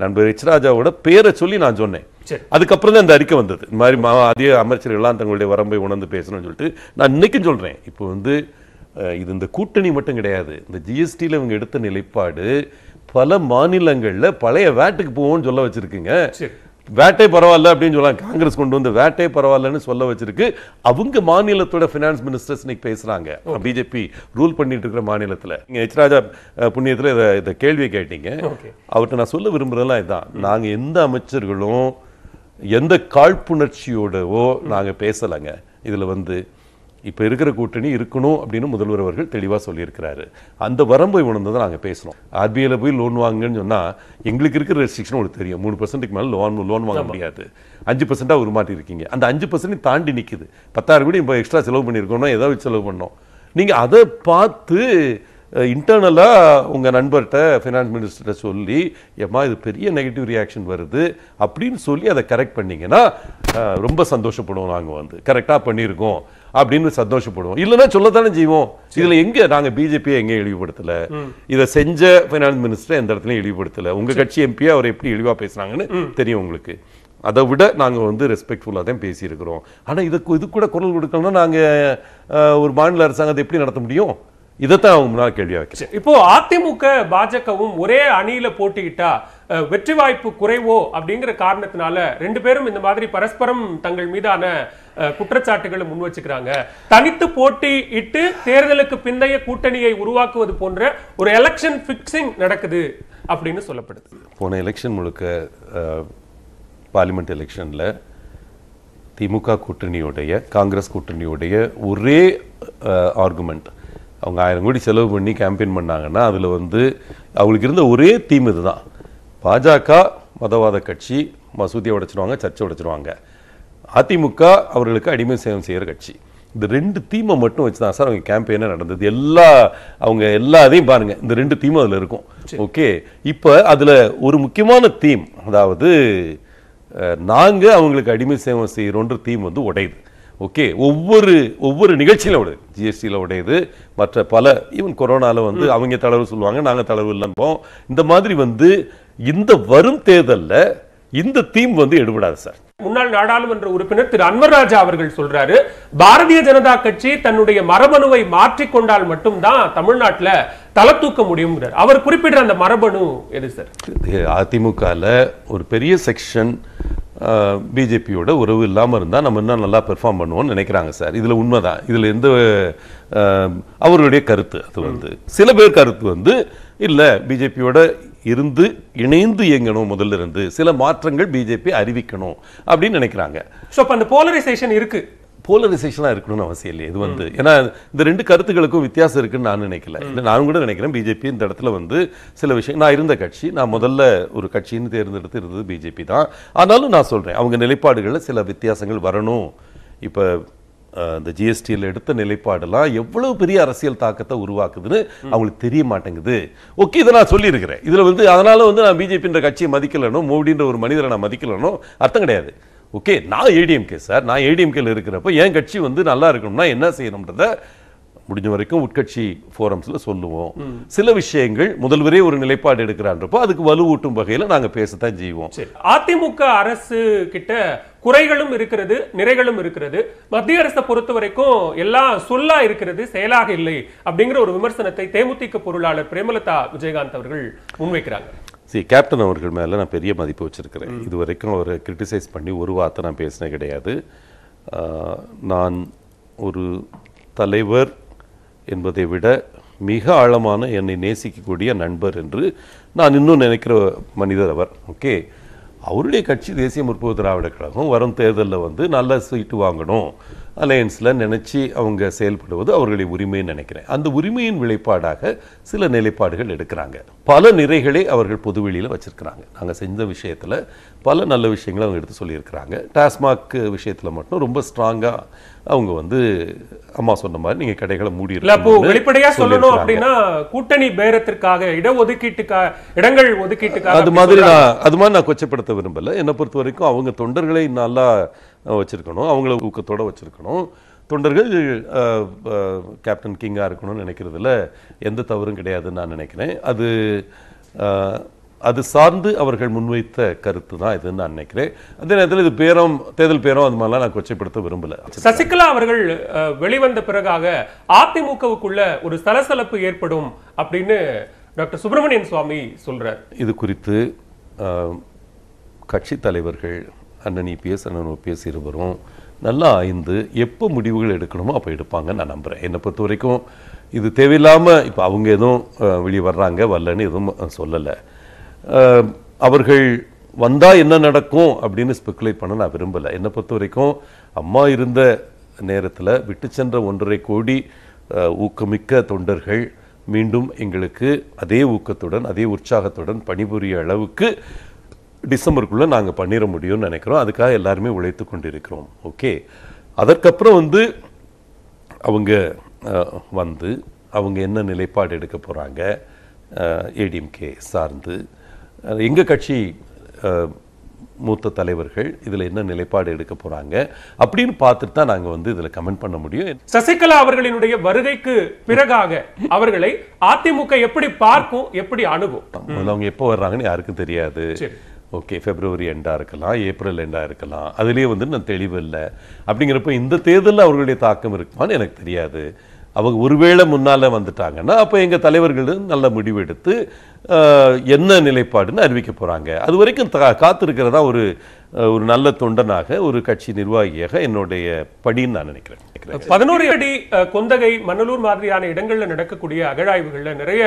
B: நண்பர் ஹெச் ராஜாவோட பேரை சொல்லி நான் சொன்னேன் அதுக்கப்புறம் தான் இந்த அறிக்கை வந்தது இந்த மாதிரி மா அதே எல்லாம் தங்களுடைய வரம்பை உணர்ந்து பேசணும்னு சொல்லிட்டு நான் இன்னைக்கும் சொல்கிறேன் இப்போ வந்து இது இந்த கூட்டணி மட்டும் கிடையாது இந்த ஜிஎஸ்டியில் இவங்க எடுத்த நிலைப்பாடு பல மாநிலங்களில் பழைய வேட்டுக்கு போவோம்னு சொல்ல வச்சுருக்குங்க வேட்டை பரவாயில்ல அப்படின்னு சொல்லலாம் காங்கிரஸ் கொண்டு வந்து வேட்டை பரவாயில்லன்னு சொல்ல வச்சிருக்கு அவங்க மாநிலத்தோட ஃபினான்ஸ் மினிஸ்டர்ஸ் இன்னைக்கு பேசுறாங்க பிஜேபி ரூல் பண்ணிட்டு இருக்கிற மாநிலத்தில் நீங்க எச் ராஜா புண்ணியத்தில் இதை கேள்வியை கேட்டீங்க அவர்கிட்ட நான் சொல்ல விரும்புறதெல்லாம் இதுதான் நாங்கள் எந்த அமைச்சர்களும் எந்த காழ்ப்புணர்ச்சியோடவோ நாங்கள் பேசலைங்க இதில் வந்து இப்போ இருக்கிற கூட்டணி இருக்கணும் அப்படின்னு முதல்வர் அவர்கள் தெளிவாக சொல்லியிருக்கிறாரு அந்த வரம்பை உணர்ந்து தான் நாங்கள் பேசுகிறோம் ஆர்பிஐயில் போய் லோன் வாங்குங்கன்னு சொன்னால் எங்களுக்கு இருக்கிற ரெஸ்ட்ரிக்ஷன் உங்களுக்கு தெரியும் மூணு பர்சன்ட்டுக்கு மேலே லோன் லோன் வாங்க முடியாது அஞ்சு பர்சன்ட்டாக உருமாட்டி இருக்கீங்க அந்த அஞ்சு பர்சன்ட் தாண்டி நிற்குது பத்தாயிரம் கோடி இப்போ எக்ஸ்ட்ரா செலவு பண்ணியிருக்கோம்னா ஏதாவது செலவு பண்ணோம் நீங்கள் அதை பார்த்து இன்டர்னலாக உங்கள் நண்பர்கிட்ட ஃபினான்ஸ் மினிஸ்டர்கிட்ட சொல்லி ஏம்மா இது பெரிய நெகட்டிவ் ரியாக்ஷன் வருது அப்படின்னு சொல்லி அதை கரெக்ட் பண்ணிங்கன்னா ரொம்ப சந்தோஷப்படுவோம் நாங்கள் வந்து கரெக்டாக பண்ணியிருக்கோம் அப்படின்னு சந்தோஷப்படுவோம் இல்லைன்னா சொல்லத்தானே செய்வோம் இதில் எங்கே நாங்கள் பிஜேபியை எங்கே இழிவுபடுத்தலை இதை செஞ்ச ஃபைனான்ஸ் மினிஸ்டரை எந்த இடத்துலையும் இழிவுபடுத்தலை உங்கள் கட்சி எம்பியை அவர் எப்படி இழிவாக பேசுனாங்கன்னு தெரியும் உங்களுக்கு அதை விட நாங்கள் வந்து ரெஸ்பெக்ட்ஃபுல்லாக தான் பேசியிருக்கிறோம் ஆனால் இதுக்கு இது கூட குரல் கொடுக்கணும்னா நாங்கள் ஒரு மாநில அரசாங்கத்தை எப்படி நடத்த முடியும் இதைத்தான் அவங்க முன்னால்
A: இப்போ அதிமுக பாஜகவும் ஒரே அணியில போட்டிக்கிட்டா வெற்றி வாய்ப்பு குறைவோ அப்படிங்கிற காரணத்தினால ரெண்டு பேரும் இந்த மாதிரி பரஸ்பரம் தங்கள் மீதான குற்றச்சாட்டுகளை முன் வச்சுக்கிறாங்க தனித்து போட்டியிட்டு தேர்தலுக்கு பிந்தைய கூட்டணியை உருவாக்குவது போன்ற ஒரு எலெக்ஷன் பிக்சிங் நடக்குது அப்படின்னு சொல்லப்படுது
B: போன எலெக்ஷன் முழுக்க பார்லிமெண்ட் எலெக்ஷனில் திமுக கூட்டணியுடைய காங்கிரஸ் கூட்டணியுடைய ஒரே ஆர்குமெண்ட் அவங்க ஆயிரம் கோடி செலவு பண்ணி கேம்பெயின் பண்ணாங்கன்னா அதில் வந்து அவங்களுக்கு இருந்த ஒரே தீம் இதுதான் பாஜக மதவாத கட்சி மசூதியை உடைச்சிருவாங்க சர்ச்சை உடைச்சிருவாங்க அதிமுக அவர்களுக்கு அடிமை சேவம் செய்கிற கட்சி இந்த ரெண்டு தீமை மட்டும் வச்சு தான் சார் அவங்க கேம்பெயினாக நடந்தது எல்லா அவங்க எல்லா இதையும் பாருங்கள் இந்த ரெண்டு தீமும் அதில் இருக்கும் ஓகே இப்போ அதில் ஒரு முக்கியமான தீம் அதாவது நாங்கள் அவங்களுக்கு அடிமை சேவை செய்கிறோன்ற தீம் வந்து உடையுது ஓகே ஒவ்வொரு ஒவ்வொரு நிகழ்ச்சியில் உடையது ஜிஎஸ்டியில் உடையது மற்ற பல ஈவன் கொரோனாவில் வந்து அவங்க தளர்வு சொல்லுவாங்க நாங்கள் தளர்வு இல்லைம்போம் இந்த மாதிரி வந்து இந்த வரும் தேர்தலில் இந்த தீம் வந்து எடுபடாது சார்
A: முன்னாள் நாடாளுமன்ற உறுப்பினர் திரு அன்வர் ராஜா அவர்கள் சொல்றாரு பாரதிய ஜனதா கட்சி தன்னுடைய மரபணுவை மாற்றிக்கொண்டால் மட்டும்தான் தமிழ்நாட்டில் தலை தூக்க முடியும் அவர் குறிப்பிடுற அந்த மரபணு எது சார்
B: அதிமுக ஒரு பெரிய செக்ஷன் பிஜேபியோட உறவு இல்லாமல் இருந்தால் நம்ம இன்னும் நல்லா பெர்ஃபார்ம் பண்ணுவோம்னு நினைக்கிறாங்க சார் இதில் உண்மைதான் இதில் எந்த அவருடைய கருத்து அது வந்து சில பேர் கருத்து வந்து இல்லை பிஜேபியோட இருந்து இணைந்து இயங்கணும் முதல்ல இருந்து சில மாற்றங்கள் பிஜேபி அறிவிக்கணும் அப்படின்னு நினைக்கிறாங்க ஸோ அப்போ அந்த போலரைசேஷன் இருக்குது போலரைசேஷனாக இருக்கணும்னு அவசியம் இல்லை இது வந்து ஏன்னா இந்த ரெண்டு கருத்துக்களுக்கும் வித்தியாசம் இருக்குன்னு நான் நினைக்கல இல்லை நான் கூட நினைக்கிறேன் பிஜேபி இந்த இடத்துல வந்து சில விஷயம் நான் இருந்த கட்சி நான் முதல்ல ஒரு கட்சின்னு தேர்ந்தெடுத்து இருந்தது பிஜேபி தான் ஆனாலும் நான் சொல்கிறேன் அவங்க நிலைப்பாடுகளில் சில வித்தியாசங்கள் வரணும் இப்போ இந்த ஜிஎஸ்டியில் எடுத்த நிலைப்பாடெல்லாம் எவ்வளவு பெரிய அரசியல் தாக்கத்தை உருவாக்குதுன்னு அவங்களுக்கு தெரிய மாட்டேங்குது ஓகே இதை நான் சொல்லியிருக்கிறேன் இதில் வந்து அதனால் வந்து நான் பிஜேபின்ற கட்சியை மதிக்கலனோ மோடின்ற ஒரு மனிதரை நான் மதிக்கலனோ அர்த்தம் கிடையாது ஓகே நான் ஏடிஎம்கே சார் நான் ஏடிஎம்கேல இருக்கிறப்ப என் கட்சி வந்து நல்லா இருக்கணும்னா என்ன செய்யணும்ன்றத முடிஞ்ச வரைக்கும் உட்கட்சி ஃபோரம்ஸில் சொல்லுவோம் சில விஷயங்கள் முதல்வரே ஒரு நிலைப்பாடு எடுக்கிறான்றப்போ அதுக்கு வலுவூட்டும் வகையில் நாங்கள் பேசத்தான் செய்வோம்
A: அதிமுக அரசு கிட்ட குறைகளும் இருக்கிறது நிறைகளும் இருக்கிறது மத்திய அரசை பொறுத்த வரைக்கும் எல்லாம் சொல்லா இருக்கிறது செயலாக இல்லை அப்படிங்கிற ஒரு விமர்சனத்தை தேமுதிக பொருளாளர் பிரேமலதா விஜயகாந்த் அவர்கள் முன்வைக்கிறாங்க
B: சி கேப்டன் அவர்கள் மேலே நான் பெரிய மதிப்பு வச்சுருக்கிறேன் இது வரைக்கும் அவரை கிரிட்டிசைஸ் பண்ணி ஒரு வார்த்தை நான் பேசினே கிடையாது நான் ஒரு தலைவர் என்பதை விட மிக ஆழமான என்னை நேசிக்கக்கூடிய நண்பர் என்று நான் இன்னும் நினைக்கிற மனிதர் அவர் ஓகே அவருடைய கட்சி தேசிய முற்போக்கு திராவிட கழகம் வரும் தேர்தலில் வந்து நல்ல சீட்டு வாங்கணும் அலையன்ஸில் நினச்சி அவங்க செயல்படுவது அவர்களுடைய உரிமைன்னு நினைக்கிறேன் அந்த உரிமையின் வெளிப்பாடாக சில நிலைப்பாடுகள் எடுக்கிறாங்க பல நிறைகளை அவர்கள் பொதுவெளியில் வச்சுருக்கிறாங்க நாங்கள் செஞ்ச விஷயத்தில் பல நல்ல விஷயங்களை அவங்க எடுத்து சொல்லியிருக்கிறாங்க டாஸ்மாக் விஷயத்தில் மட்டும் ரொம்ப ஸ்ட்ராங்காக அவங்க வந்து அம்மா சொன்ன மாதிரி நீங்கள் கடைகளை மூடி அப்போ வெளிப்படையாக சொல்லணும் அப்படின்னா
A: கூட்டணி பேரத்திற்காக இடஒதுக்கீட்டுக்காக இடங்கள் ஒதுக்கீட்டுக்காக அது மாதிரி நான்
B: அது மாதிரி நான் கொச்சப்படுத்த விரும்பலை என்னை பொறுத்த வரைக்கும் அவங்க தொண்டர்களை நல்லா வச்சுருக்கணும் அவங்கள ஊக்கத்தோடு வச்சுருக்கணும் தொண்டர்கள் கேப்டன் கிங்காக இருக்கணும்னு நினைக்கிறதுல எந்த தவறும் கிடையாதுன்னு நான் நினைக்கிறேன் அது அது சார்ந்து அவர்கள் முன்வைத்த கருத்து தான் இதுன்னு நான் நினைக்கிறேன் அதே நேரத்தில் இது பேரம் தேர்தல் பேரம் அது மாதிரிலாம் நான் கொச்சைப்படுத்த விரும்பல
A: சசிகலா அவர்கள் வெளிவந்த பிறகாக அதிமுகவுக்குள்ள ஒரு சலசலப்பு ஏற்படும் அப்படின்னு டாக்டர் சுப்பிரமணியன் சுவாமி சொல்கிறார்
B: இது குறித்து கட்சி தலைவர்கள் அண்ணன் இபிஎஸ் அண்ணன் ஓபிஎஸ் இருவரும் நல்லா ஆய்ந்து எப்போ முடிவுகள் எடுக்கணுமோ அப்போ எடுப்பாங்க நான் நம்புகிறேன் என்னை பொறுத்த வரைக்கும் இது தேவையில்லாமல் இப்போ அவங்க எதுவும் வெளியே வர்றாங்க வரலன்னு எதுவும் சொல்லலை அவர்கள் வந்தால் என்ன நடக்கும் அப்படின்னு ஸ்பெக்குலேட் பண்ண நான் விரும்பலை என்னை பொறுத்த வரைக்கும் அம்மா இருந்த நேரத்தில் விட்டு சென்ற ஒன்றரை கோடி ஊக்கமிக்க தொண்டர்கள் மீண்டும் எங்களுக்கு அதே ஊக்கத்துடன் அதே உற்சாகத்துடன் பணிபுரிய அளவுக்கு டிசம்பருக்குள்ளே நாங்கள் பண்ணிட முடியும்னு நினைக்கிறோம் அதுக்காக எல்லாருமே உழைத்து கொண்டு இருக்கிறோம் ஓகே அதற்கப்புறம் வந்து அவங்க வந்து அவங்க என்ன நிலைப்பாடு எடுக்க போகிறாங்க ஏடிஎம்கே சார்ந்து எங்கள் கட்சி மூத்த தலைவர்கள் இதில் என்ன நிலைப்பாடு எடுக்க போகிறாங்க அப்படின்னு பார்த்துட்டு தான் நாங்கள் வந்து இதில் கமெண்ட் பண்ண
A: முடியும் சசிகலா அவர்களினுடைய வருகைக்கு பிறகாக அவர்களை அதிமுக எப்படி பார்க்கும் எப்படி அணுகும் அவங்க
B: எப்போ வர்றாங்கன்னு யாருக்கும் தெரியாது ஓகே பிப்ரவரி எண்டாக இருக்கலாம் ஏப்ரல் எண்டாக இருக்கலாம் அதுலேயே வந்து நான் தெளிவு இல்லை அப்படிங்கிறப்ப இந்த தேர்தலில் அவர்களுடைய தாக்கம் இருக்குமான்னு எனக்கு தெரியாது அவங்க ஒருவேளை முன்னால் வந்துட்டாங்கன்னா அப்போ எங்கள் தலைவர்கள் நல்ல முடிவு எடுத்து என்ன நிலைப்பாடுன்னு அறிவிக்க போகிறாங்க அது வரைக்கும் கா காத்திருக்கிறதா ஒரு ஒரு நல்ல தொண்டனாக ஒரு கட்சி நிர்வாகியாக என்னுடைய படின்னு நான் நினைக்கிறேன்
A: பதினோரு அடி கொந்தகை மணலூர் மாதிரியான இடங்களில் நடக்கக்கூடிய அகழாய்வுகளில் நிறைய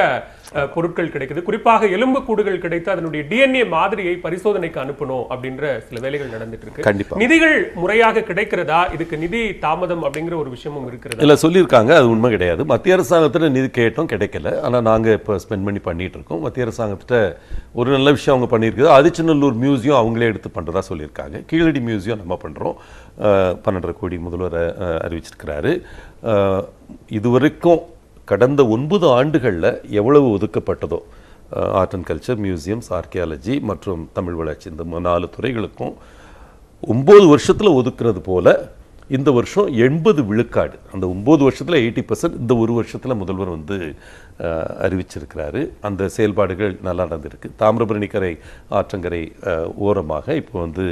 A: பொருட்கள் கிடைக்குது குறிப்பாக எலும்பு கூடுகள் கிடைத்து அதனுடைய டிஎன்ஏ மாதிரியை பரிசோதனைக்கு அனுப்பணும் அப்படின்ற சில வேலைகள் நடந்துட்டு இருக்கு கண்டிப்பா நிதிகள் முறையாக கிடைக்கிறதா இதுக்கு நிதி தாமதம் அப்படிங்கிற ஒரு விஷயமும் இருக்கிறது இல்ல
B: சொல்லியிருக்காங்க அது உண்மை கிடையாது மத்திய அரசாங்கத்தில் நிதி கேட்டோம் கிடைக்கல ஆனால் நாங்கள் இப்போ ஸ்பெண்ட் பண்ணி பண்ணிட்டு இருக்கோம் மத்திய அரசாங்கத்திட்ட ஒரு நல்ல விஷயம் அவங்க பண்ணியிருக்குது அதிச்சநல்லூர் மியூசியம் அவங்களே எடுத்து பண்ணுறதா சொல்லியிருக்காங்க கீழடி மியூசியம் நம்ம பண்ணுறோம் பன்னெண்டரை கோடி முதல்வர் அறிவிச்சிருக்கிறாரு இதுவரைக்கும் கடந்த ஒன்பது ஆண்டுகளில் எவ்வளவு ஒதுக்கப்பட்டதோ art and culture museums archaeology மற்றும் தமிழ் வளர்ச்சி இந்த நாலு துறைகளுக்கும் ஒம்பது வருஷத்தில் ஒதுக்குறது போல் இந்த வருஷம் எண்பது விழுக்காடு அந்த ஒம்பது வருஷத்தில் எயிட்டி பர்சன்ட் இந்த ஒரு வருஷத்தில் முதல்வர் வந்து அறிவிச்சிருக்கிறாரு அந்த செயல்பாடுகள் நல்லா நடந்திருக்கு தாமிரபரணி கரை ஆற்றங்கரை ஓரமாக இப்போ வந்து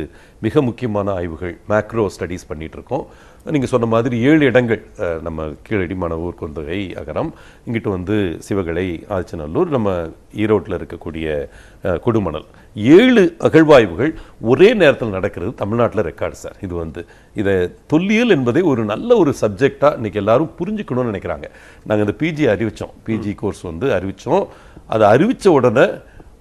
B: மிக முக்கியமான ஆய்வுகள் மேக்ரோ ஸ்டடீஸ் பண்ணிகிட்ருக்கோம் நீங்கள் சொன்ன மாதிரி ஏழு இடங்கள் நம்ம கீழடிமான குந்தகை அகரம் இங்கிட்டு வந்து சிவகலை ஆச்சநல்லூர் நம்ம ஈரோட்டில் இருக்கக்கூடிய குடுமணல் ஏழு அகழ்வாய்வுகள் ஒரே நேரத்தில் நடக்கிறது தமிழ்நாட்டில் ரெக்கார்டு சார் இது வந்து இதை தொல்லியல் என்பதே ஒரு நல்ல ஒரு சப்ஜெக்டாக இன்றைக்கி எல்லாரும் புரிஞ்சுக்கணும்னு நினைக்கிறாங்க நாங்கள் இந்த பிஜி அறிவித்தோம் பிஜி கோர்ஸ் வந்து அறிவித்தோம் அதை அறிவித்த உடனே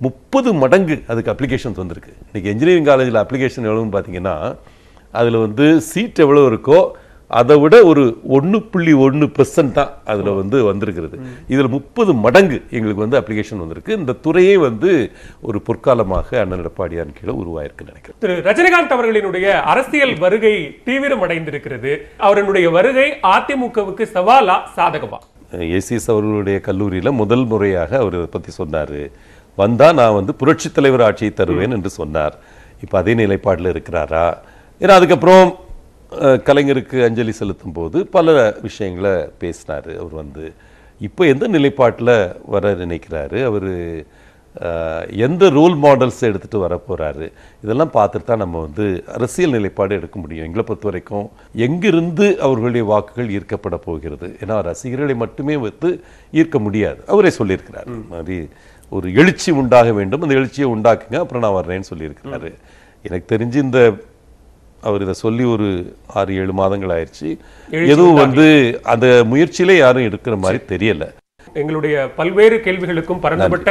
B: முப்பது மடங்கு அதுக்கு அப்ளிகேஷன்ஸ் வந்திருக்கு இன்றைக்கி இன்ஜினியரிங் காலேஜில் அப்ளிகேஷன் எவ்வளோன்னு பார்த்தீங்கன்னா அதில் வந்து சீட் எவ்வளோ இருக்கோ அதை விட ஒரு ஒன்று புள்ளி ஒன்று பெர்சன்ட் தான் அதில் வந்து வந்திருக்கிறது இதில் முப்பது மடங்கு எங்களுக்கு வந்து அப்ளிகேஷன் வந்திருக்கு இந்த துறையே வந்து ஒரு பொற்காலமாக அண்ணன் எடப்பாடியான் கீழே உருவாயிருக்குன்னு நினைக்கிறேன்
A: திரு ரஜினிகாந்த் அவர்களினுடைய அரசியல் வருகை தீவிரம் அடைந்திருக்கிறது அவர்களுடைய வருகை அதிமுகவுக்கு சவாலா சாதகமா
B: ஏசிஎஸ் அவர்களுடைய கல்லூரியில் முதல் முறையாக அவர் இதை பற்றி சொன்னார் வந்தால் நான் வந்து புரட்சித் தலைவர் ஆட்சியை தருவேன் என்று சொன்னார் இப்போ அதே நிலைப்பாட்டில் இருக்கிறாரா ஏன்னா அதுக்கப்புறம் கலைஞருக்கு அஞ்சலி செலுத்தும் போது பல விஷயங்களை பேசினார் அவர் வந்து இப்போ எந்த நிலைப்பாட்டில் வர நினைக்கிறாரு அவர் எந்த ரோல் மாடல்ஸ் எடுத்துகிட்டு வர போகிறாரு இதெல்லாம் பார்த்துட்டு தான் நம்ம வந்து அரசியல் நிலைப்பாடு எடுக்க முடியும் எங்களை பொறுத்த வரைக்கும் எங்கிருந்து அவர்களுடைய வாக்குகள் ஈர்க்கப்பட போகிறது ஏன்னா ரசிகர்களை மட்டுமே வைத்து ஈர்க்க முடியாது அவரே சொல்லியிருக்கிறார் மாதிரி ஒரு எழுச்சி உண்டாக வேண்டும் அந்த எழுச்சியை உண்டாக்குங்க அப்புறம் நான் வர்றேன்னு சொல்லியிருக்கிறாரு எனக்கு தெரிஞ்சு இந்த அவர் இதை சொல்லி ஒரு ஆறு ஏழு மாதங்கள் ஆயிடுச்சு எதுவும் வந்து அந்த முயற்சியில யாரும் இருக்கிற மாதிரி தெரியல
A: எங்களுடைய பல்வேறு கேள்விகளுக்கும் பரந்துபட்ட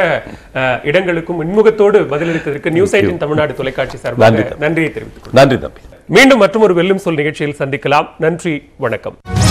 A: இடங்களுக்கும் இன்முகத்தோடு பதிலளித்ததற்கு நியூஸ் ஐட்டின் தமிழ்நாடு தொலைக்காட்சி சார்பாக நன்றியை தெரிவித்துக் நன்றி தம்பி மீண்டும் மற்றும் ஒரு வெல்லும் சொல் நிகழ்ச்சியில் சந்திக்கலாம் நன்றி வணக்கம்